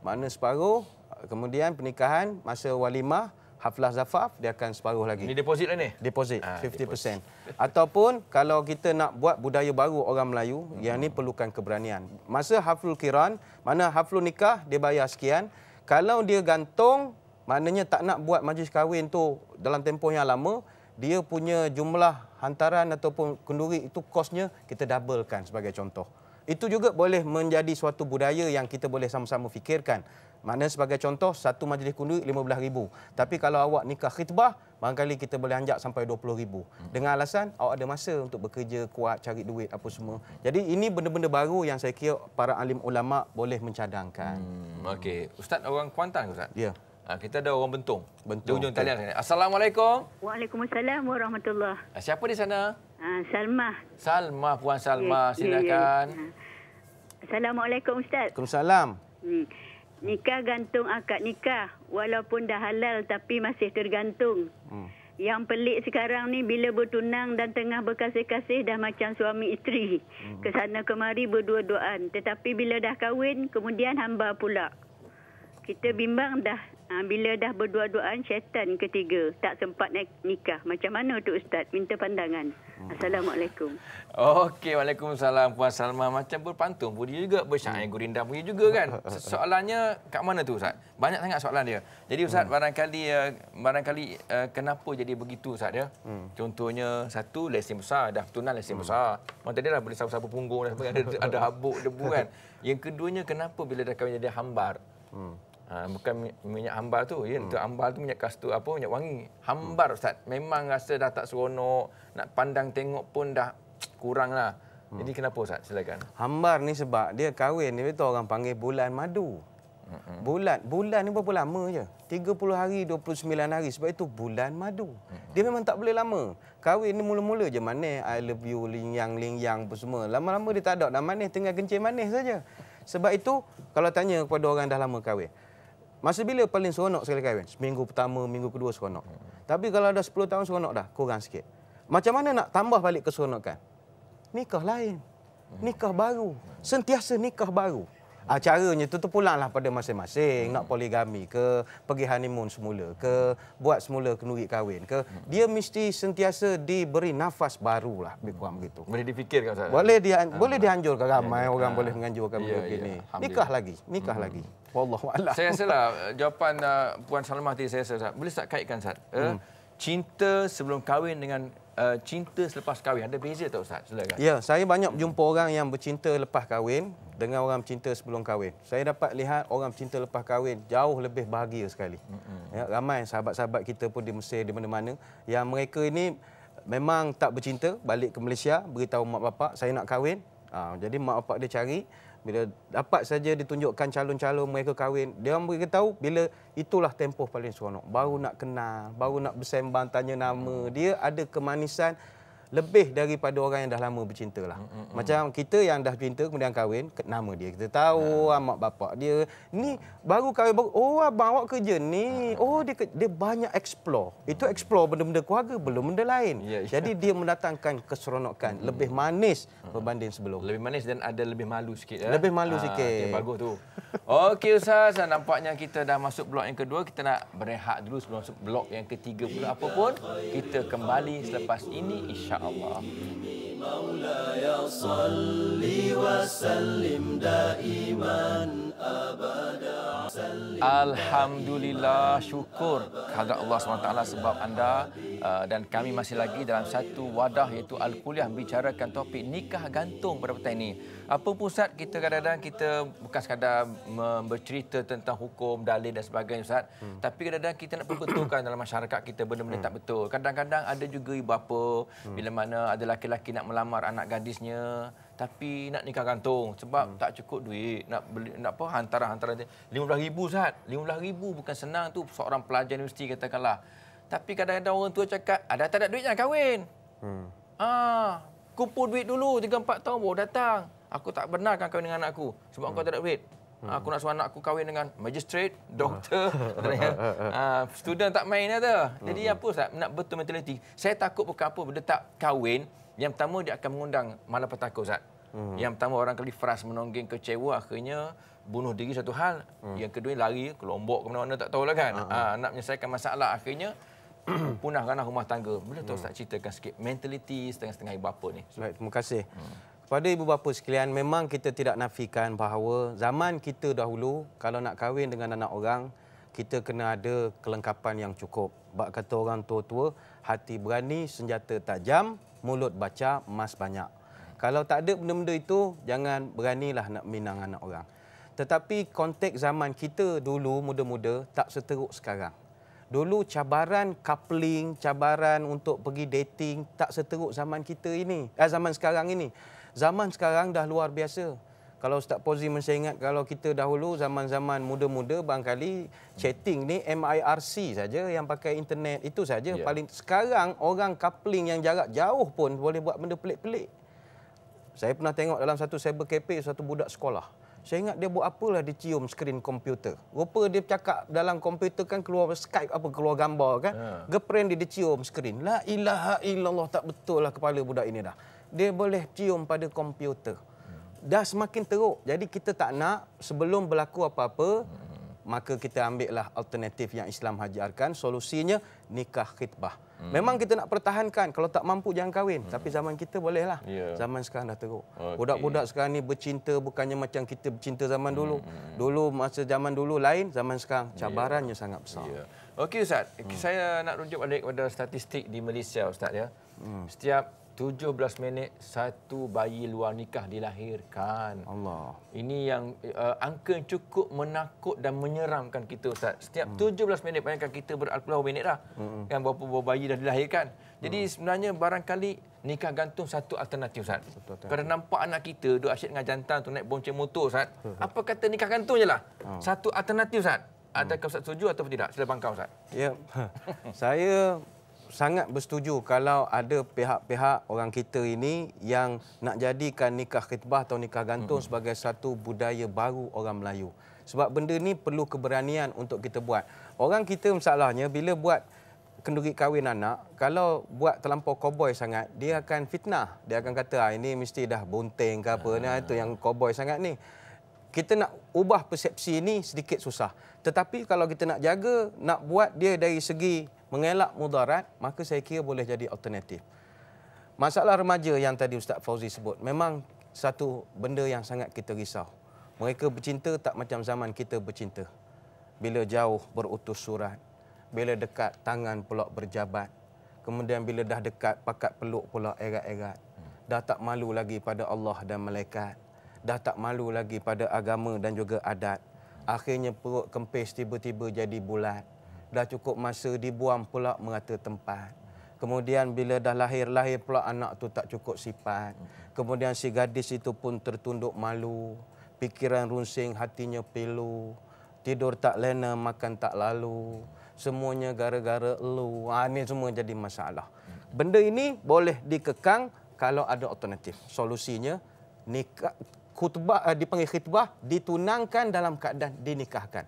Mana separuh kemudian pernikahan masa walimah haflah zafaf dia akan separuh lagi. Ini deposit lah ni. Deposit ha, ah, 50%. Deposit. Ataupun kalau kita nak buat budaya baru orang Melayu hmm. yang ni perlukan keberanian. Masa haflul kiran, mana haflul nikah dia bayar sekian, kalau dia gantung maknanya tak nak buat majlis kahwin tu dalam tempoh yang lama, dia punya jumlah hantaran ataupun kenduri itu kosnya kita doublekan sebagai contoh. Itu juga boleh menjadi suatu budaya yang kita boleh sama-sama fikirkan. Mana sebagai contoh satu majlis kundi kunduri 15000 tapi kalau awak nikah khitbah barangkali kita boleh anjak sampai 20000 hmm. dengan alasan awak ada masa untuk bekerja kuat cari duit apa semua. Jadi ini benda-benda baru yang saya kira para alim ulama boleh mencadangkan. Hmm, Okey, ustaz orang Kuantan ustaz. Ya. Ha, kita ada orang Bentong. Bentong. Di ujung talian. Assalamualaikum. Waalaikumsalam warahmatullahi. Ha, siapa di sana? Ha, Salma Salma puan Salma okay. Ya, ya. silakan. Yeah, ha. yeah. Assalamualaikum ustaz. Waalaikumsalam. Hmm. Nikah gantung akad nikah. Walaupun dah halal tapi masih tergantung. Hmm. Yang pelik sekarang ni bila bertunang dan tengah berkasih-kasih dah macam suami isteri. Hmm. sana kemari berdua-duaan. Tetapi bila dah kahwin kemudian hamba pula. Kita bimbang dah Ha, bila dah berdua-duaan syaitan ketiga tak sempat naik nikah. Macam mana tu ustaz? Minta pandangan. Hmm. Assalamualaikum. Okey, Waalaikumsalam puan Salma. Macam berpantun budi juga, bersyair hmm. gurindah budi juga kan. Soalannya kat mana tu ustaz? Banyak sangat soalan dia. Jadi ustaz hmm. barangkali uh, barangkali uh, kenapa jadi begitu ustaz ya? Hmm. Contohnya satu lesen besar dah tunai lesen hmm. besar. Orang tadi dah boleh sapu-sapu punggung ada ada habuk debu kan. Yang keduanya kenapa bila dah kami jadi hambar? Hmm. Ha, bukan minyak hambar tu. Ya, hmm. tu hambar tu minyak kastu apa minyak wangi. Hambar hmm. ustaz. Memang rasa dah tak seronok, nak pandang tengok pun dah kuranglah. Hmm. Jadi kenapa ustaz? Silakan. Hambar ni sebab dia kahwin ni betul orang panggil bulan madu. Hmm. Bulan bulan ni berapa lama je? 30 hari 29 hari sebab itu bulan madu. Hmm. Dia memang tak boleh lama. Kahwin ni mula-mula je manis, I love you ling yang ling yang apa semua. Lama-lama dia tak ada dah manis tengah kencing manis saja. Sebab itu kalau tanya kepada orang dah lama kahwin Masa bila paling seronok sekali kahwin? Seminggu pertama, minggu kedua seronok. Tapi kalau dah 10 tahun seronok dah, kurang sikit. Macam mana nak tambah balik keseronokan? Nikah lain. Nikah baru. Sentiasa nikah baru. Acaranya ah, tu terpulanglah pada masing-masing. Nak poligami ke, pergi honeymoon semula ke, buat semula kenuri kahwin ke. Dia mesti sentiasa diberi nafas baru lah. begitu. Boleh difikirkan, Ustaz? Boleh, dia, ah. boleh dianjurkan. Ramai ya, ya. orang ya. boleh menganjurkan ya, ya. begini. Ya. Nikah lagi. Nikah hmm. lagi. Wallahualam. Saya rasa lah, eh, jawapan uh, Puan Salamah tadi saya rasa, boleh tak kaitkan Ustaz? Eh, hmm. cinta sebelum kahwin dengan uh, cinta selepas kahwin. Ada beza tak Ustaz? Silakan. Ya, saya banyak jumpa orang yang bercinta lepas kahwin dengan orang cinta sebelum kahwin. Saya dapat lihat orang cinta lepas kahwin jauh lebih bahagia sekali. Hmm. Ya, ramai sahabat-sahabat kita pun di Mesir, di mana-mana. Yang mereka ini memang tak bercinta, balik ke Malaysia, beritahu mak bapak, saya nak kahwin. Ha, jadi mak bapak dia cari, bila dapat saja ditunjukkan calon-calon mereka kahwin dia orang bagi tahu bila itulah tempoh paling seronok baru nak kenal baru nak bersembang tanya nama dia ada kemanisan lebih daripada orang yang dah lama bercinta lah. Mm, mm, mm. Macam kita yang dah bercinta kemudian kahwin, nama dia kita tahu, mm. mak bapak dia. Ni mm. baru kahwin, baru, oh abang awak kerja ni. Mm. mm. Oh dia dia banyak explore. Mm. Itu explore benda-benda keluarga, belum benda lain. Yeah, yeah. Jadi dia mendatangkan keseronokan, mm. mm. lebih manis mm. berbanding sebelum. Lebih manis dan ada lebih malu sikit. Eh? Lebih malu ah, sikit. Okay, bagus tu. Okey Ustaz, nampaknya kita dah masuk blok yang kedua. Kita nak berehat dulu sebelum masuk blok yang ketiga pula. Apapun, kita kembali selepas ini insya insyaallah Alhamdulillah syukur kepada Allah SWT sebab anda uh, dan kami masih lagi dalam satu wadah iaitu Al-Kuliah bicarakan topik nikah gantung pada petang ini. Apa pusat kita kadang-kadang kita bukan sekadar bercerita tentang hukum, dalil dan sebagainya Ustaz. Hmm. Tapi kadang-kadang kita nak perbetulkan dalam masyarakat kita benda-benda hmm. tak betul. Kadang-kadang ada juga ibu bapa hmm. bila bila mana ada laki-laki nak melamar anak gadisnya tapi nak nikah gantung sebab hmm. tak cukup duit nak beli nak apa hantaran-hantaran RM15,000 Ustaz. RM15,000 bukan senang tu seorang pelajar universiti katakanlah. Tapi kadang-kadang orang tua cakap ada tak ada duit nak kahwin. Hmm. Ah, kumpul duit dulu 3 4 tahun baru datang. Aku tak benarkan kahwin dengan anak aku sebab hmm. kau tak ada duit. Hmm. Aku nak suruh anak aku kahwin dengan magistrate, hmm. doktor. Uh. uh, student tak main ada. Lah Jadi hmm. apa Ustaz? Nak betul mentaliti. Saya takut bukan apa benda tak kahwin. Yang pertama dia akan mengundang malapetaka Ustaz. Hmm. Yang pertama orang kali fras menonggeng kecewa akhirnya bunuh diri satu hal. Hmm. Yang kedua lari ke Lombok ke mana-mana tak tahulah kan. Uh-huh. Uh, nak menyelesaikan masalah akhirnya punah rumah tangga. Bila tak hmm. Ustaz ceritakan sikit mentaliti setengah-setengah ibu apa ni. Baik, terima kasih. Hmm. Pada ibu bapa sekalian, memang kita tidak nafikan bahawa zaman kita dahulu kalau nak kahwin dengan anak orang, kita kena ada kelengkapan yang cukup. Bak kata orang tua-tua, hati berani, senjata tajam, mulut baca, emas banyak. Kalau tak ada benda-benda itu, jangan beranilah nak minang anak orang. Tetapi konteks zaman kita dulu muda-muda tak seteruk sekarang. Dulu cabaran coupling, cabaran untuk pergi dating tak seteruk zaman kita ini. Eh, zaman sekarang ini zaman sekarang dah luar biasa. Kalau Ustaz Pozi masih ingat kalau kita dahulu zaman-zaman muda-muda barangkali chatting ni MIRC saja yang pakai internet itu saja yeah. paling sekarang orang coupling yang jarak jauh pun boleh buat benda pelik-pelik. Saya pernah tengok dalam satu cyber cafe satu budak sekolah. Saya ingat dia buat apalah dia cium skrin komputer. Rupa dia cakap dalam komputer kan keluar Skype apa keluar gambar kan. Yeah. Ha. Girlfriend dia dia cium skrin. La ilaha illallah tak betul lah kepala budak ini dah dia boleh cium pada komputer. Dah semakin teruk. Jadi kita tak nak sebelum berlaku apa-apa, maka kita ambillah alternatif yang Islam hajarkan. Solusinya nikah khitbah. Hmm. Memang kita nak pertahankan. Kalau tak mampu, jangan kahwin. Hmm. Tapi zaman kita bolehlah. Yeah. Zaman sekarang dah teruk. Budak-budak okay. sekarang ni bercinta bukannya macam kita bercinta zaman dulu. Hmm. hmm, hmm. Dulu, masa zaman dulu lain, zaman sekarang ya. cabarannya yeah. sangat besar. Yeah. Okey Ustaz, hmm. saya nak rujuk balik kepada statistik di Malaysia Ustaz. Ya. Hmm. Setiap 17 minit satu bayi luar nikah dilahirkan. Allah. Ini yang uh, angka yang cukup menakut dan menyeramkan kita Ustaz. Setiap hmm. 17 minit bayangkan kita berpuluh minit dah. Hmm. Kan berapa bayi dah dilahirkan. Jadi hmm. sebenarnya barangkali nikah gantung satu alternatif Ustaz. Kerana nampak anak kita duduk asyik dengan jantan tu naik bonceng motor Ustaz. Hmm, hmm. Apa kata nikah gantung jelah. Oh. Satu alternatif Ustaz. Adakah Ustaz setuju atau tidak? Sila bangkau Ustaz. Ya. Saya sangat bersetuju kalau ada pihak-pihak orang kita ini yang nak jadikan nikah khitbah atau nikah gantung hmm. sebagai satu budaya baru orang Melayu. Sebab benda ni perlu keberanian untuk kita buat. Orang kita masalahnya bila buat kenduri kahwin anak, kalau buat terlampau koboi sangat, dia akan fitnah. Dia akan kata, ah, ini mesti dah bunting ke apa, ha. ni, itu yang cowboy sangat ni kita nak ubah persepsi ini sedikit susah. Tetapi kalau kita nak jaga, nak buat dia dari segi mengelak mudarat, maka saya kira boleh jadi alternatif. Masalah remaja yang tadi Ustaz Fauzi sebut, memang satu benda yang sangat kita risau. Mereka bercinta tak macam zaman kita bercinta. Bila jauh berutus surat, bila dekat tangan pula berjabat, kemudian bila dah dekat pakat peluk pula erat-erat, dah tak malu lagi pada Allah dan malaikat dah tak malu lagi pada agama dan juga adat. Akhirnya perut kempis tiba-tiba jadi bulat. Dah cukup masa dibuang pula merata tempat. Kemudian bila dah lahir-lahir pula anak tu tak cukup sifat. Kemudian si gadis itu pun tertunduk malu. Pikiran runsing hatinya pilu. Tidur tak lena, makan tak lalu. Semuanya gara-gara elu. Ha, ini semua jadi masalah. Benda ini boleh dikekang kalau ada alternatif. Solusinya, nikah, khutbah uh, dipanggil khutbah ditunangkan dalam keadaan dinikahkan.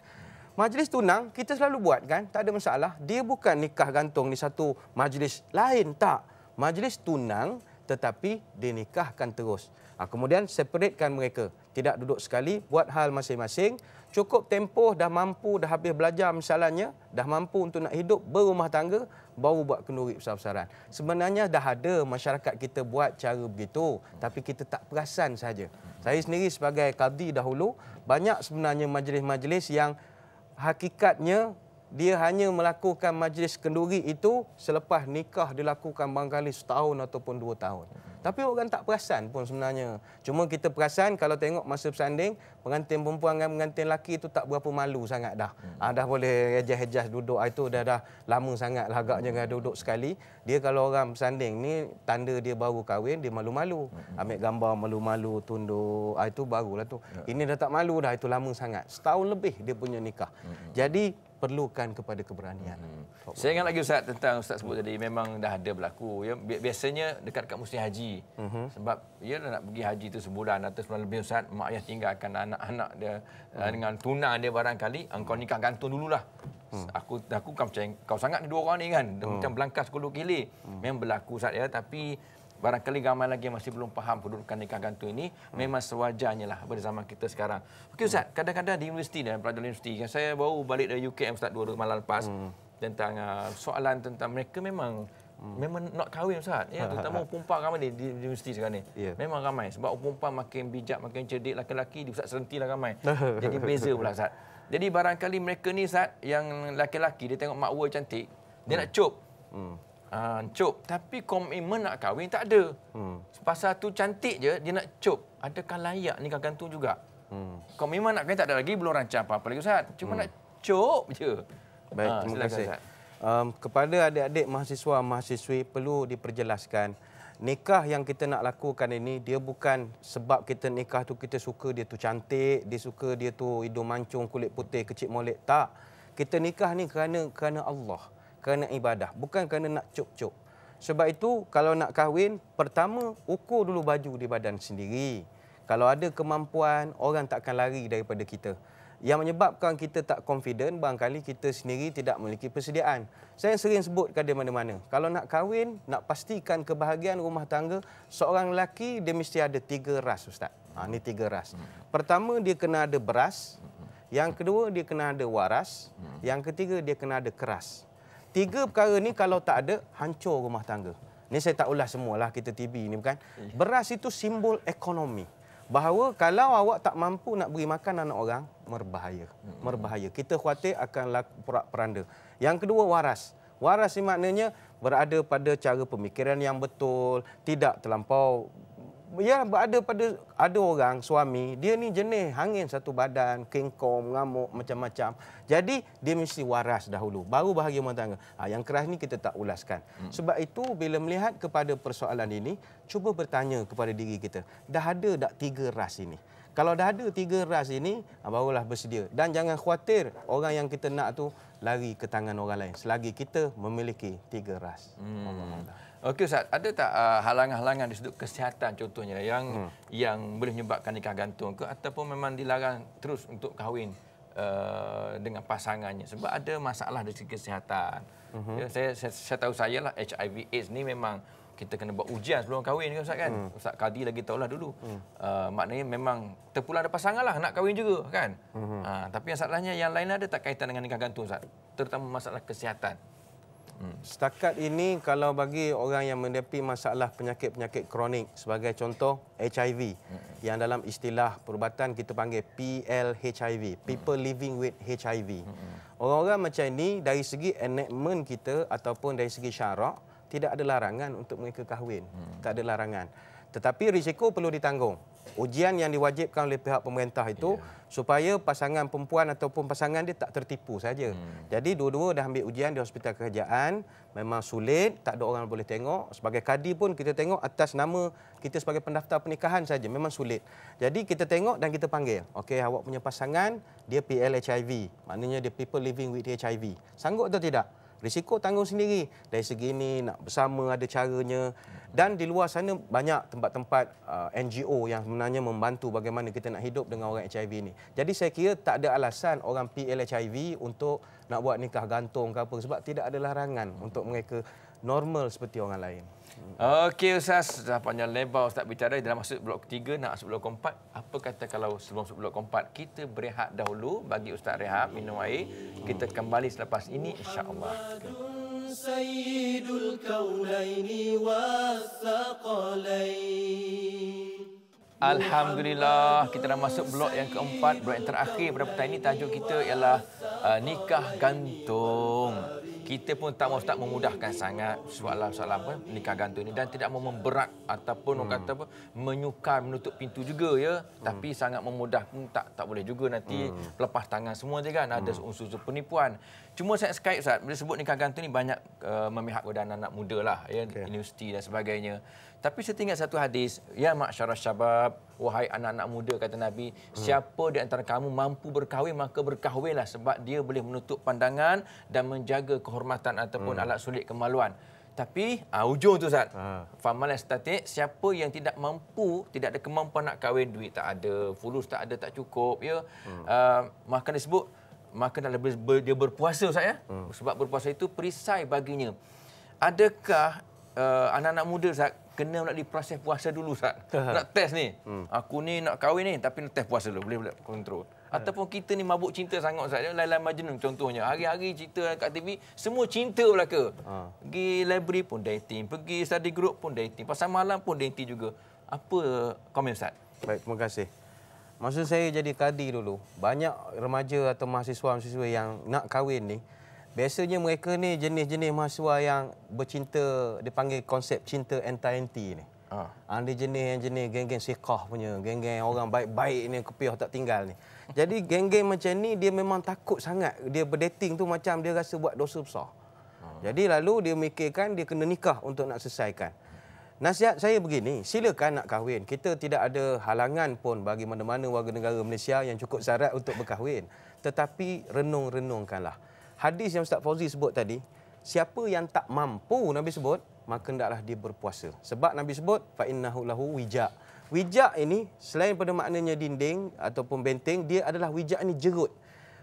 Majlis tunang kita selalu buat kan, tak ada masalah. Dia bukan nikah gantung di satu majlis lain tak. Majlis tunang tetapi dinikahkan terus. Ha, kemudian separatekan mereka. Tidak duduk sekali, buat hal masing-masing cukup tempoh dah mampu dah habis belajar misalnya dah mampu untuk nak hidup berumah tangga baru buat kenduri besar-besaran. Sebenarnya dah ada masyarakat kita buat cara begitu tapi kita tak perasan saja. Saya sendiri sebagai kadi dahulu banyak sebenarnya majlis-majlis yang hakikatnya dia hanya melakukan majlis kenduri itu selepas nikah dilakukan bangkali setahun ataupun dua tahun. Tapi orang tak perasan pun sebenarnya. Cuma kita perasan kalau tengok masa bersanding, pengantin perempuan dengan pengantin lelaki itu tak berapa malu sangat dah. Hmm. Ah, dah boleh hejah-hejah duduk ah, itu dah, dah lama sangat lah agaknya hmm. duduk sekali. Dia kalau orang bersanding ni tanda dia baru kahwin, dia malu-malu. Hmm. Ambil gambar malu-malu, tunduk, ah, itu barulah tu. Hmm. Ini dah tak malu dah, itu lama sangat. Setahun lebih dia punya nikah. Hmm. Jadi perlukan kepada keberanian. Hmm. Saya ingat lagi Ustaz tentang Ustaz sebut tadi memang dah ada berlaku ya biasanya dekat dekat musim haji. Hmm. Sebab ya nak pergi haji tu sebulan atau sebulan lebih Ustaz mak ayah tinggalkan anak-anak dia eh, hmm. dengan tunang dia barangkali engkau nikah gantung dululah. Hmm. Aku aku kan macam kau sangat ni dua orang ni kan hmm. macam belangkas kulu kili. Hmm. Memang berlaku Ustaz ya tapi barangkali ramai lagi yang masih belum faham kedudukan nikah gantung ini hmm. memang sewajarnya lah pada zaman kita sekarang. Okey Ustaz, hmm. kadang-kadang di universiti dan pelajar universiti saya baru balik dari UKM Ustaz dua, dua malam lepas hmm. tentang uh, soalan tentang mereka memang hmm. memang nak kahwin Ustaz. Ya, terutama perempuan ramai di, di, universiti sekarang ni. Yeah. Memang ramai sebab perempuan makin bijak, makin cerdik laki-laki di Ustaz serentilah ramai. Jadi beza pula Ustaz. Jadi barangkali mereka ni Ustaz yang laki-laki dia tengok makwa cantik, dia nak hmm. cub. Hmm. Ah, cup tapi komitmen nak kahwin tak ada. Hmm. Pasal tu cantik je dia nak cup. Adakah layak nikah gantung juga? Hmm. Komitmen nak kahwin tak ada lagi belum rancang apa-apa lagi Ustaz. Cuma hmm. nak cup je. Baik, ha, terima kasih. Um, kepada adik-adik mahasiswa mahasiswi perlu diperjelaskan nikah yang kita nak lakukan ini dia bukan sebab kita nikah tu kita suka dia tu cantik, dia suka dia tu hidung mancung kulit putih kecil molek tak. Kita nikah ni kerana kerana Allah kerana ibadah, bukan kerana nak cuk-cuk. Sebab itu kalau nak kahwin, pertama ukur dulu baju di badan sendiri. Kalau ada kemampuan, orang takkan lari daripada kita. Yang menyebabkan kita tak confident, barangkali kita sendiri tidak memiliki persediaan. Saya sering sebut di mana-mana, kalau nak kahwin, nak pastikan kebahagiaan rumah tangga, seorang lelaki dia mesti ada tiga ras, Ustaz. Ha, ini tiga ras. Pertama, dia kena ada beras. Yang kedua, dia kena ada waras. Yang ketiga, dia kena ada keras. Tiga perkara ni kalau tak ada, hancur rumah tangga. Ini saya tak ulas semua lah kita TV ini, bukan. Beras itu simbol ekonomi. Bahawa kalau awak tak mampu nak beri makan anak orang, merbahaya. Hmm. Merbahaya. Kita khuatir akan porak peranda. Yang kedua, waras. Waras ni maknanya berada pada cara pemikiran yang betul, tidak terlampau ya ada pada ada orang suami dia ni jenis hangin satu badan kengkong ngamuk macam-macam jadi dia mesti waras dahulu baru bahagia rumah tangga ha, yang keras ni kita tak ulaskan hmm. sebab itu bila melihat kepada persoalan ini cuba bertanya kepada diri kita dah ada tak tiga ras ini kalau dah ada tiga ras ini ah, barulah bersedia dan jangan khawatir orang yang kita nak tu lari ke tangan orang lain selagi kita memiliki tiga ras hmm. Allah Allah. Okey Ustaz, ada tak uh, halangan-halangan di sudut kesihatan contohnya yang hmm. yang boleh menyebabkan nikah gantung ke ataupun memang dilarang terus untuk kahwin uh, dengan pasangannya sebab ada masalah dari segi kesihatan. Hmm. Ya, saya, saya, saya tahu saya lah HIV AIDS ni memang kita kena buat ujian sebelum kahwin kan Ustaz kan? Hmm. Ustaz Kadi lagi tahu lah dulu. Hmm. Uh, maknanya memang terpulang ada pasangan lah nak kahwin juga kan? Hmm. Uh, tapi masalahnya yang lain ada tak kaitan dengan nikah gantung Ustaz? Terutama masalah kesihatan. Hmm. Setakat ini kalau bagi orang yang mendepi masalah penyakit-penyakit kronik sebagai contoh HIV hmm. yang dalam istilah perubatan kita panggil PLHIV, People hmm. Living with HIV. Hmm. Orang-orang hmm. macam ini dari segi enactment kita ataupun dari segi syarak tidak ada larangan untuk mereka kahwin. Hmm. Tak ada larangan. Tetapi risiko perlu ditanggung ujian yang diwajibkan oleh pihak pemerintah itu yeah. supaya pasangan perempuan ataupun pasangan dia tak tertipu saja. Hmm. Jadi dua-dua dah ambil ujian di hospital kerajaan, memang sulit, tak ada orang boleh tengok. Sebagai kadi pun kita tengok atas nama kita sebagai pendaftar pernikahan saja, memang sulit. Jadi kita tengok dan kita panggil. Okey, awak punya pasangan dia PLHIV, maknanya dia people living with HIV. Sanggup atau tidak? risiko tanggung sendiri dari segi ini nak bersama ada caranya dan di luar sana banyak tempat-tempat uh, NGO yang sebenarnya membantu bagaimana kita nak hidup dengan orang HIV ini. Jadi saya kira tak ada alasan orang PL HIV untuk nak buat nikah gantung ke apa sebab tidak ada larangan untuk mereka normal seperti orang lain. Okey Ustaz, dah panjang lebar Ustaz bicara dalam masuk blok ketiga nak masuk blok keempat. Apa kata kalau sebelum masuk blok keempat kita berehat dahulu bagi Ustaz rehat minum air. Kita kembali selepas ini insya-Allah. Sayyidul kaulaini Alhamdulillah kita dah masuk blok yang keempat, blok yang terakhir pada petang ini tajuk kita ialah uh, nikah gantung kita pun tak mahu tak memudahkan sangat soalan-soalan apa nikah gantung ini dan tidak mahu memberat ataupun hmm. orang kata apa menyukar menutup pintu juga ya hmm. tapi sangat memudahkan tak tak boleh juga nanti hmm. lepas tangan semua je kan ada unsur-unsur penipuan cuma saya Skype Ustaz bila sebut nikah gantung ini banyak uh, memihak kepada anak-anak muda lah ya okay. universiti dan sebagainya tapi saya teringat satu hadis, ya mak syarah syabab, wahai anak-anak muda kata Nabi, hmm. siapa di antara kamu mampu berkahwin maka berkahwinlah sebab dia boleh menutup pandangan dan menjaga kehormatan ataupun hmm. alat sulit kemaluan. Tapi ah uh, ujung tu Ustaz. Ha. Famal estatik siapa yang tidak mampu, tidak ada kemampuan nak kahwin, duit tak ada, fulus tak ada, tak cukup ya. Hmm. Uh, maka disebut maka dia berpuasa Ustaz ya. Hmm. Sebab berpuasa itu perisai baginya. Adakah uh, anak-anak muda Ustaz kena nak diproses puasa dulu Ustaz. Nak test ni. Hmm. Aku ni nak kahwin ni tapi nak test puasa dulu boleh boleh kontrol. Hmm. Ataupun kita ni mabuk cinta sangat Ustaz. Laila Majnun contohnya. Hari-hari cerita kat TV semua cinta belaka. Hmm. Pergi library pun dating, pergi study group pun dating, pasal malam pun dating juga. Apa komen Ustaz? Baik, terima kasih. Masa saya jadi kadi dulu, banyak remaja atau mahasiswa-mahasiswa yang nak kahwin ni, Biasanya mereka ni jenis-jenis mahasiswa yang bercinta, dipanggil konsep cinta anti-anti ni. Ha. Ha, dia jenis yang jenis geng-geng sikah punya, geng-geng orang baik-baik ni kepiah tak tinggal ni. Jadi geng-geng macam ni dia memang takut sangat. Dia berdating tu macam dia rasa buat dosa besar. Ha. Jadi lalu dia mikirkan dia kena nikah untuk nak selesaikan. Nasihat saya begini, silakan nak kahwin. Kita tidak ada halangan pun bagi mana-mana warga negara Malaysia yang cukup syarat untuk berkahwin. Tetapi renung-renungkanlah hadis yang Ustaz Fauzi sebut tadi, siapa yang tak mampu Nabi sebut, maka hendaklah dia berpuasa. Sebab Nabi sebut fa innahu lahu wijak. Wijak ini selain pada maknanya dinding ataupun benteng, dia adalah wijak ini jerut.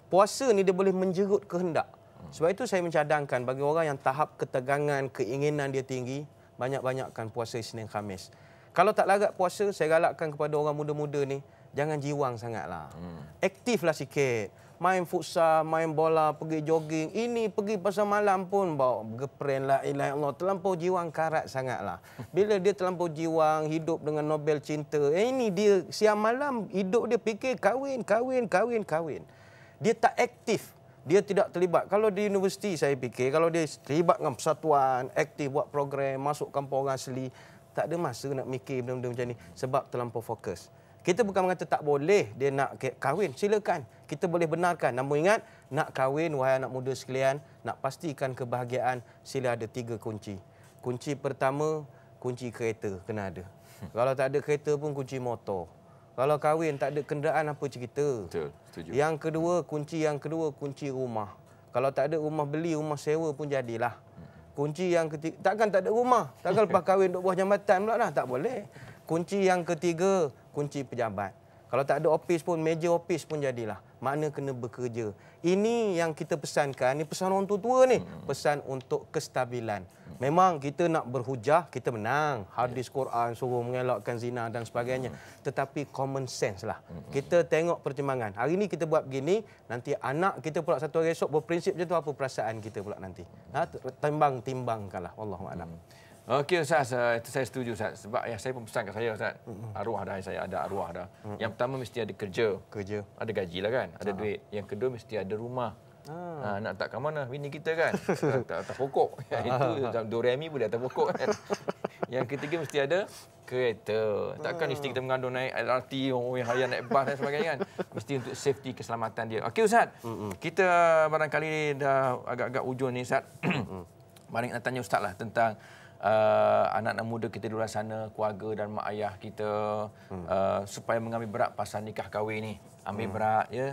Puasa ni dia boleh menjerut kehendak. Sebab itu saya mencadangkan bagi orang yang tahap ketegangan, keinginan dia tinggi, banyak-banyakkan puasa Isnin Khamis. Kalau tak larat puasa, saya galakkan kepada orang muda-muda ni, jangan jiwang sangatlah. Hmm. Aktiflah sikit main futsal, main bola, pergi jogging. Ini pergi pasal malam pun bawa geprin lah ilai Allah. Terlampau jiwang karat sangatlah. Bila dia terlampau jiwang hidup dengan Nobel cinta. Eh, ini dia siang malam hidup dia fikir kahwin, kahwin, kahwin, kahwin. Dia tak aktif. Dia tidak terlibat. Kalau di universiti saya fikir, kalau dia terlibat dengan persatuan, aktif buat program, masuk kampung orang asli, tak ada masa nak mikir benda-benda macam ni. Sebab terlampau fokus. Kita bukan mengata tak boleh dia nak kahwin. Silakan. Kita boleh benarkan. Namun ingat, nak kahwin, wahai anak muda sekalian, nak pastikan kebahagiaan, sila ada tiga kunci. Kunci pertama, kunci kereta kena ada. Hmm. Kalau tak ada kereta pun kunci motor. Kalau kahwin tak ada kenderaan apa cik cerita? Betul, setuju. Yang kedua, kunci yang kedua kunci rumah. Kalau tak ada rumah beli, rumah sewa pun jadilah. Hmm. Kunci yang ketiga, takkan tak ada rumah. Takkan lepas kahwin duk buah jambatan pula lah, tak boleh. Kunci yang ketiga, kunci pejabat. Kalau tak ada office pun, meja office pun jadilah. Mana kena bekerja. Ini yang kita pesankan, ini pesan orang tua-tua ni. Hmm. Pesan untuk kestabilan. Memang kita nak berhujah, kita menang. Hadis Quran suruh mengelakkan zina dan sebagainya. Hmm. Tetapi common sense lah. Hmm, kita tengok pertimbangan. Hari ini kita buat begini, nanti anak kita pula satu hari esok berprinsip macam tu, apa perasaan kita pula nanti. Ha? Timbang-timbangkan lah. Wallahualam. Hmm. Okey Ustaz, eh, itu saya setuju Ustaz. Sebab ya, saya pun pesan kat saya Ustaz. Arwah dah saya ada arwah dah. Yang pertama mesti ada kerja. Kerja. Ada gaji lah kan, ada ah. duit. Yang kedua mesti ada rumah. Ha, nak tak ke mana? Bini kita kan? Tak atas pokok. Ya, itu Doremi pun dia atas pokok kan? Yang ketiga mesti ada kereta. Takkan isteri kita mengandung naik LRT, oh, yang harian naik bas dan sebagainya kan? Mesti untuk safety keselamatan dia. Okey Ustaz, kita barangkali dah agak-agak ujung ni Ustaz. Mari nak tanya Ustaz lah tentang uh, anak-anak muda kita di luar sana, keluarga dan mak ayah kita hmm. uh, supaya mengambil berat pasal nikah kahwin ni. Ambil hmm. berat ya.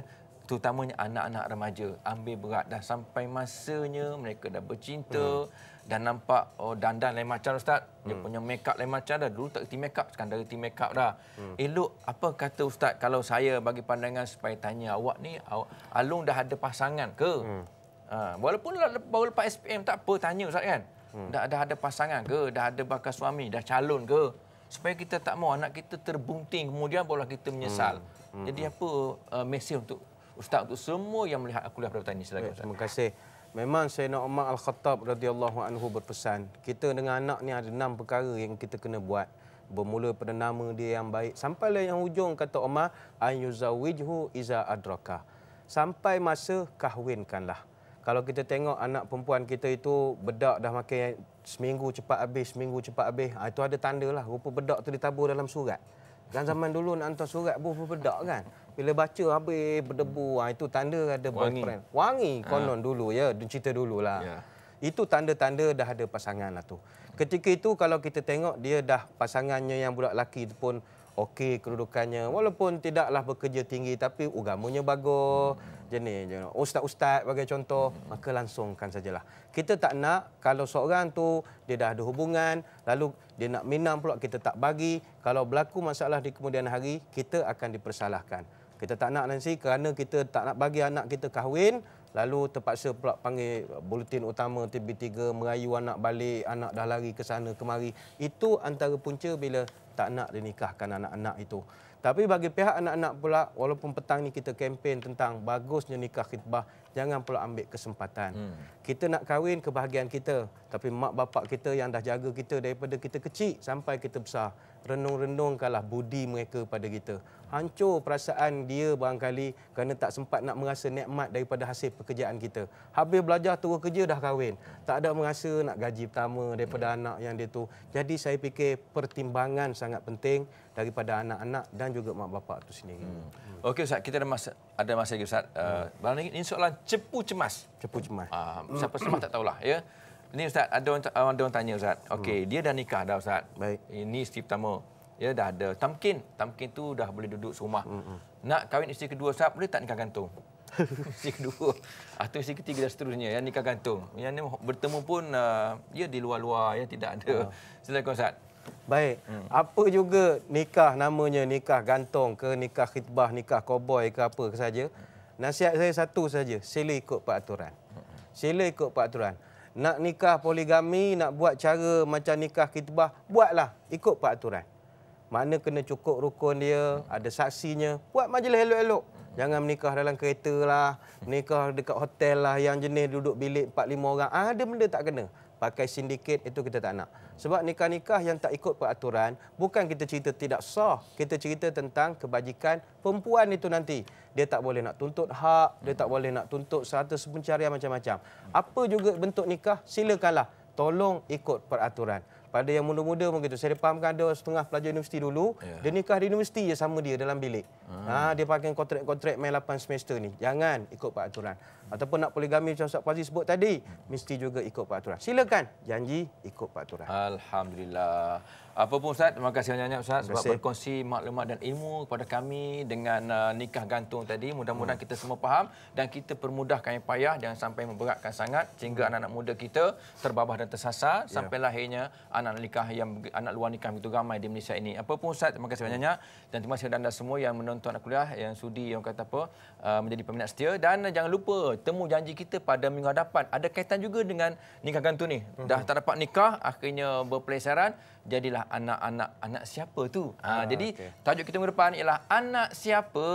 Terutamanya anak-anak remaja ambil berat dah sampai masanya mereka dah bercinta hmm. dan nampak oh, dandan lain macam ustaz. Hmm. Dia punya makeup lain macam dah. Dulu tak reti makeup sekarang dah reti makeup dah. Hmm. Elok apa kata ustaz kalau saya bagi pandangan supaya tanya awak ni awak, Alung dah ada pasangan ke? Hmm. Ha, walaupun lah baru lepas SPM tak apa tanya ustaz kan hmm. dah, dah ada pasangan ke, dah ada bakal suami, dah calon ke. Supaya kita tak mau anak kita terbunting, kemudian barulah kita menyesal. Hmm. Hmm. Jadi apa uh, mesej untuk Ustaz, untuk semua yang melihat kuliah perawatan ini? Silakan, terima kasih. Memang Sayyidina Umar Al-Khattab radhiyallahu anhu berpesan, kita dengan anak ni ada enam perkara yang kita kena buat. Bermula pada nama dia yang baik. Sampai yang hujung kata Umar, Ayyuzawijhu iza adraka. Sampai masa kahwinkanlah kalau kita tengok anak perempuan kita itu bedak dah makin seminggu cepat habis, seminggu cepat habis. Ha, itu ada tanda lah. Rupa bedak tu ditabur dalam surat. Dan zaman dulu nak hantar surat pun bedak kan. Bila baca habis berdebu, ha, itu tanda ada Wangi. boyfriend. Wangi ah. konon dulu ya, cerita dulu lah. Ya. Itu tanda-tanda dah ada pasangan lah tu. Ketika itu kalau kita tengok dia dah pasangannya yang budak lelaki tu pun okey kedudukannya. Walaupun tidaklah bekerja tinggi tapi ugamanya bagus. Hmm jenis jenis ustaz-ustaz bagi contoh hmm. maka langsungkan sajalah kita tak nak kalau seorang tu dia dah ada hubungan lalu dia nak minum pula kita tak bagi kalau berlaku masalah di kemudian hari kita akan dipersalahkan kita tak nak nanti kerana kita tak nak bagi anak kita kahwin lalu terpaksa pula panggil bulletin utama TB3 merayu anak balik anak dah lari ke sana kemari itu antara punca bila tak nak dinikahkan anak-anak itu tapi bagi pihak anak-anak pula, walaupun petang ni kita kempen tentang bagusnya nikah khidbah, jangan pula ambil kesempatan. Hmm. Kita nak kahwin kebahagiaan kita, tapi mak bapak kita yang dah jaga kita daripada kita kecil sampai kita besar, renung-renungkanlah budi mereka pada kita. Hancur perasaan dia barangkali kerana tak sempat nak merasa nikmat daripada hasil pekerjaan kita. Habis belajar terus kerja dah kahwin. Tak ada merasa nak gaji pertama daripada hmm. anak yang dia tu. Jadi saya fikir pertimbangan sangat penting daripada anak-anak dan juga mak bapak tu sendiri. Hmm. Okey Ustaz, kita ada masa ada masa lagi Ustaz. Uh, hmm. ini soalan cepu cemas. Cepu cemas. Uh, siapa sempat tak tahulah. Ya? Ini Ustaz, ada orang, ada orang tanya Ustaz. Okey, hmm. dia dah nikah dah Ustaz. Baik. Ini isteri pertama. Ya, dah ada. Tamkin. Tamkin tu dah boleh duduk serumah. Hmm. hmm. Nak kahwin isteri kedua Ustaz, boleh tak nikah gantung? isteri kedua. Atau ah, isteri ketiga dan seterusnya. ya nikah gantung. Yang ni bertemu pun, uh, ya di luar-luar. Ya, tidak ada. Hmm. Silakan Ustaz. Baik. Hmm. Apa juga nikah namanya nikah gantung ke nikah khitbah, nikah koboi ke apa ke saja. Nasihat saya satu saja. Sila ikut peraturan. Hmm. Sila ikut peraturan. Nak nikah poligami, nak buat cara macam nikah kitbah, buatlah ikut peraturan. Mana kena cukup rukun dia, ada saksinya, buat majlis elok-elok. Jangan menikah dalam kereta lah, nikah dekat hotel lah yang jenis duduk bilik 4-5 orang. Ah, ada benda tak kena pakai sindiket itu kita tak nak. Sebab nikah-nikah yang tak ikut peraturan bukan kita cerita tidak sah, kita cerita tentang kebajikan perempuan itu nanti. Dia tak boleh nak tuntut hak, dia tak boleh nak tuntut serta sepencarian macam-macam. Apa juga bentuk nikah, silakanlah tolong ikut peraturan. Pada yang muda-muda pun gitu. Saya fahamkan ada setengah pelajar universiti dulu, ya. dia nikah di universiti je sama dia dalam bilik. Hmm. Ha, dia pakai kontrak-kontrak main 8 semester ni. Jangan ikut peraturan ataupun nak poligami macam Ustaz Fazil sebut tadi, mesti juga ikut peraturan. Silakan, janji ikut peraturan. Alhamdulillah. Apa pun Ustaz, terima kasih banyak-banyak Ustaz terima kasih. sebab berkongsi maklumat dan ilmu kepada kami dengan uh, nikah gantung tadi. Mudah-mudahan hmm. kita semua faham dan kita permudahkan yang payah jangan sampai memberatkan sangat sehingga hmm. anak-anak muda kita terbabah dan tersasar yeah. sampai lahirnya anak nikah yang anak luar nikah itu ramai di Malaysia ini. Apa pun Ustaz, terima kasih hmm. banyak-banyak hmm. dan terima kasih kepada anda semua yang menonton kuliah yang sudi yang kata apa uh, menjadi peminat setia dan jangan lupa temu janji kita pada minggu hadapan ada kaitan juga dengan nikah gantung ni. Uh-huh. Dah tak dapat nikah, akhirnya berpelesaran, jadilah anak-anak anak siapa tu? Ha, ah, jadi okay. tajuk kita minggu depan ialah anak siapa?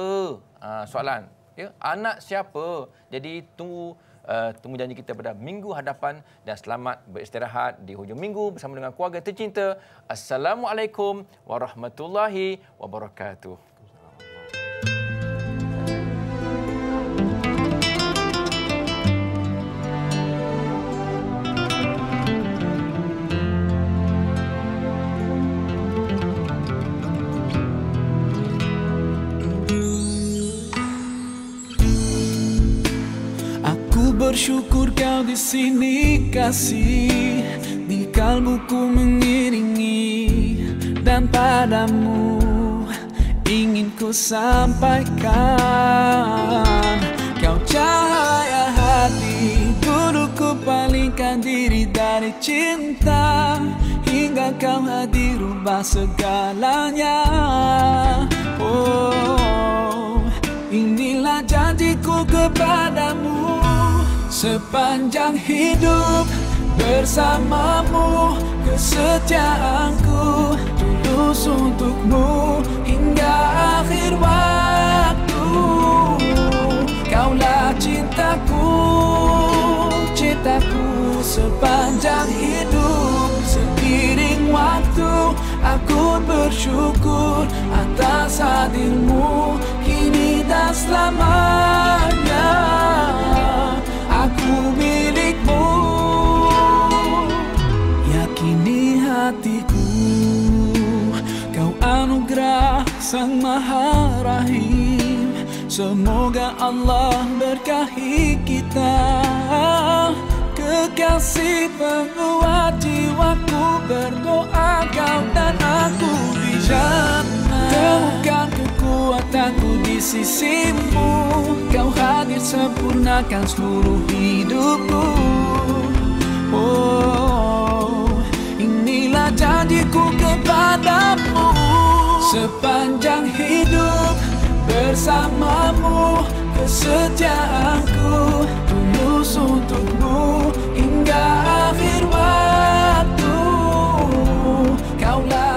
Ha, soalan. Ya, anak siapa? Jadi tunggu Uh, temu janji kita pada minggu hadapan dan selamat beristirahat di hujung minggu bersama dengan keluarga tercinta. Assalamualaikum warahmatullahi wabarakatuh. bersyukur kau di sini kasih Di kalbu ku mengiringi Dan padamu ingin ku sampaikan Kau cahaya hati Dulu ku palingkan diri dari cinta Hingga kau hadir ubah segalanya Oh, inilah janjiku kepadamu Sepanjang hidup bersamamu Kesetiaanku tulus untukmu Hingga akhir waktu Kaulah cintaku, cintaku Sepanjang hidup seiring waktu Aku bersyukur atas hadirmu Kini dan selamanya Selamanya Sang Maha Rahim Semoga Allah berkahi kita Kekasih penguat jiwaku Berdoa kau dan aku di Temukan Temukan kekuatanku di sisimu Kau hadir sempurnakan seluruh hidupku Oh, inilah janjiku kepadamu Sepanjang hidup bersamamu Kesetiaanku tulus untukmu Hingga akhir waktu Kau lah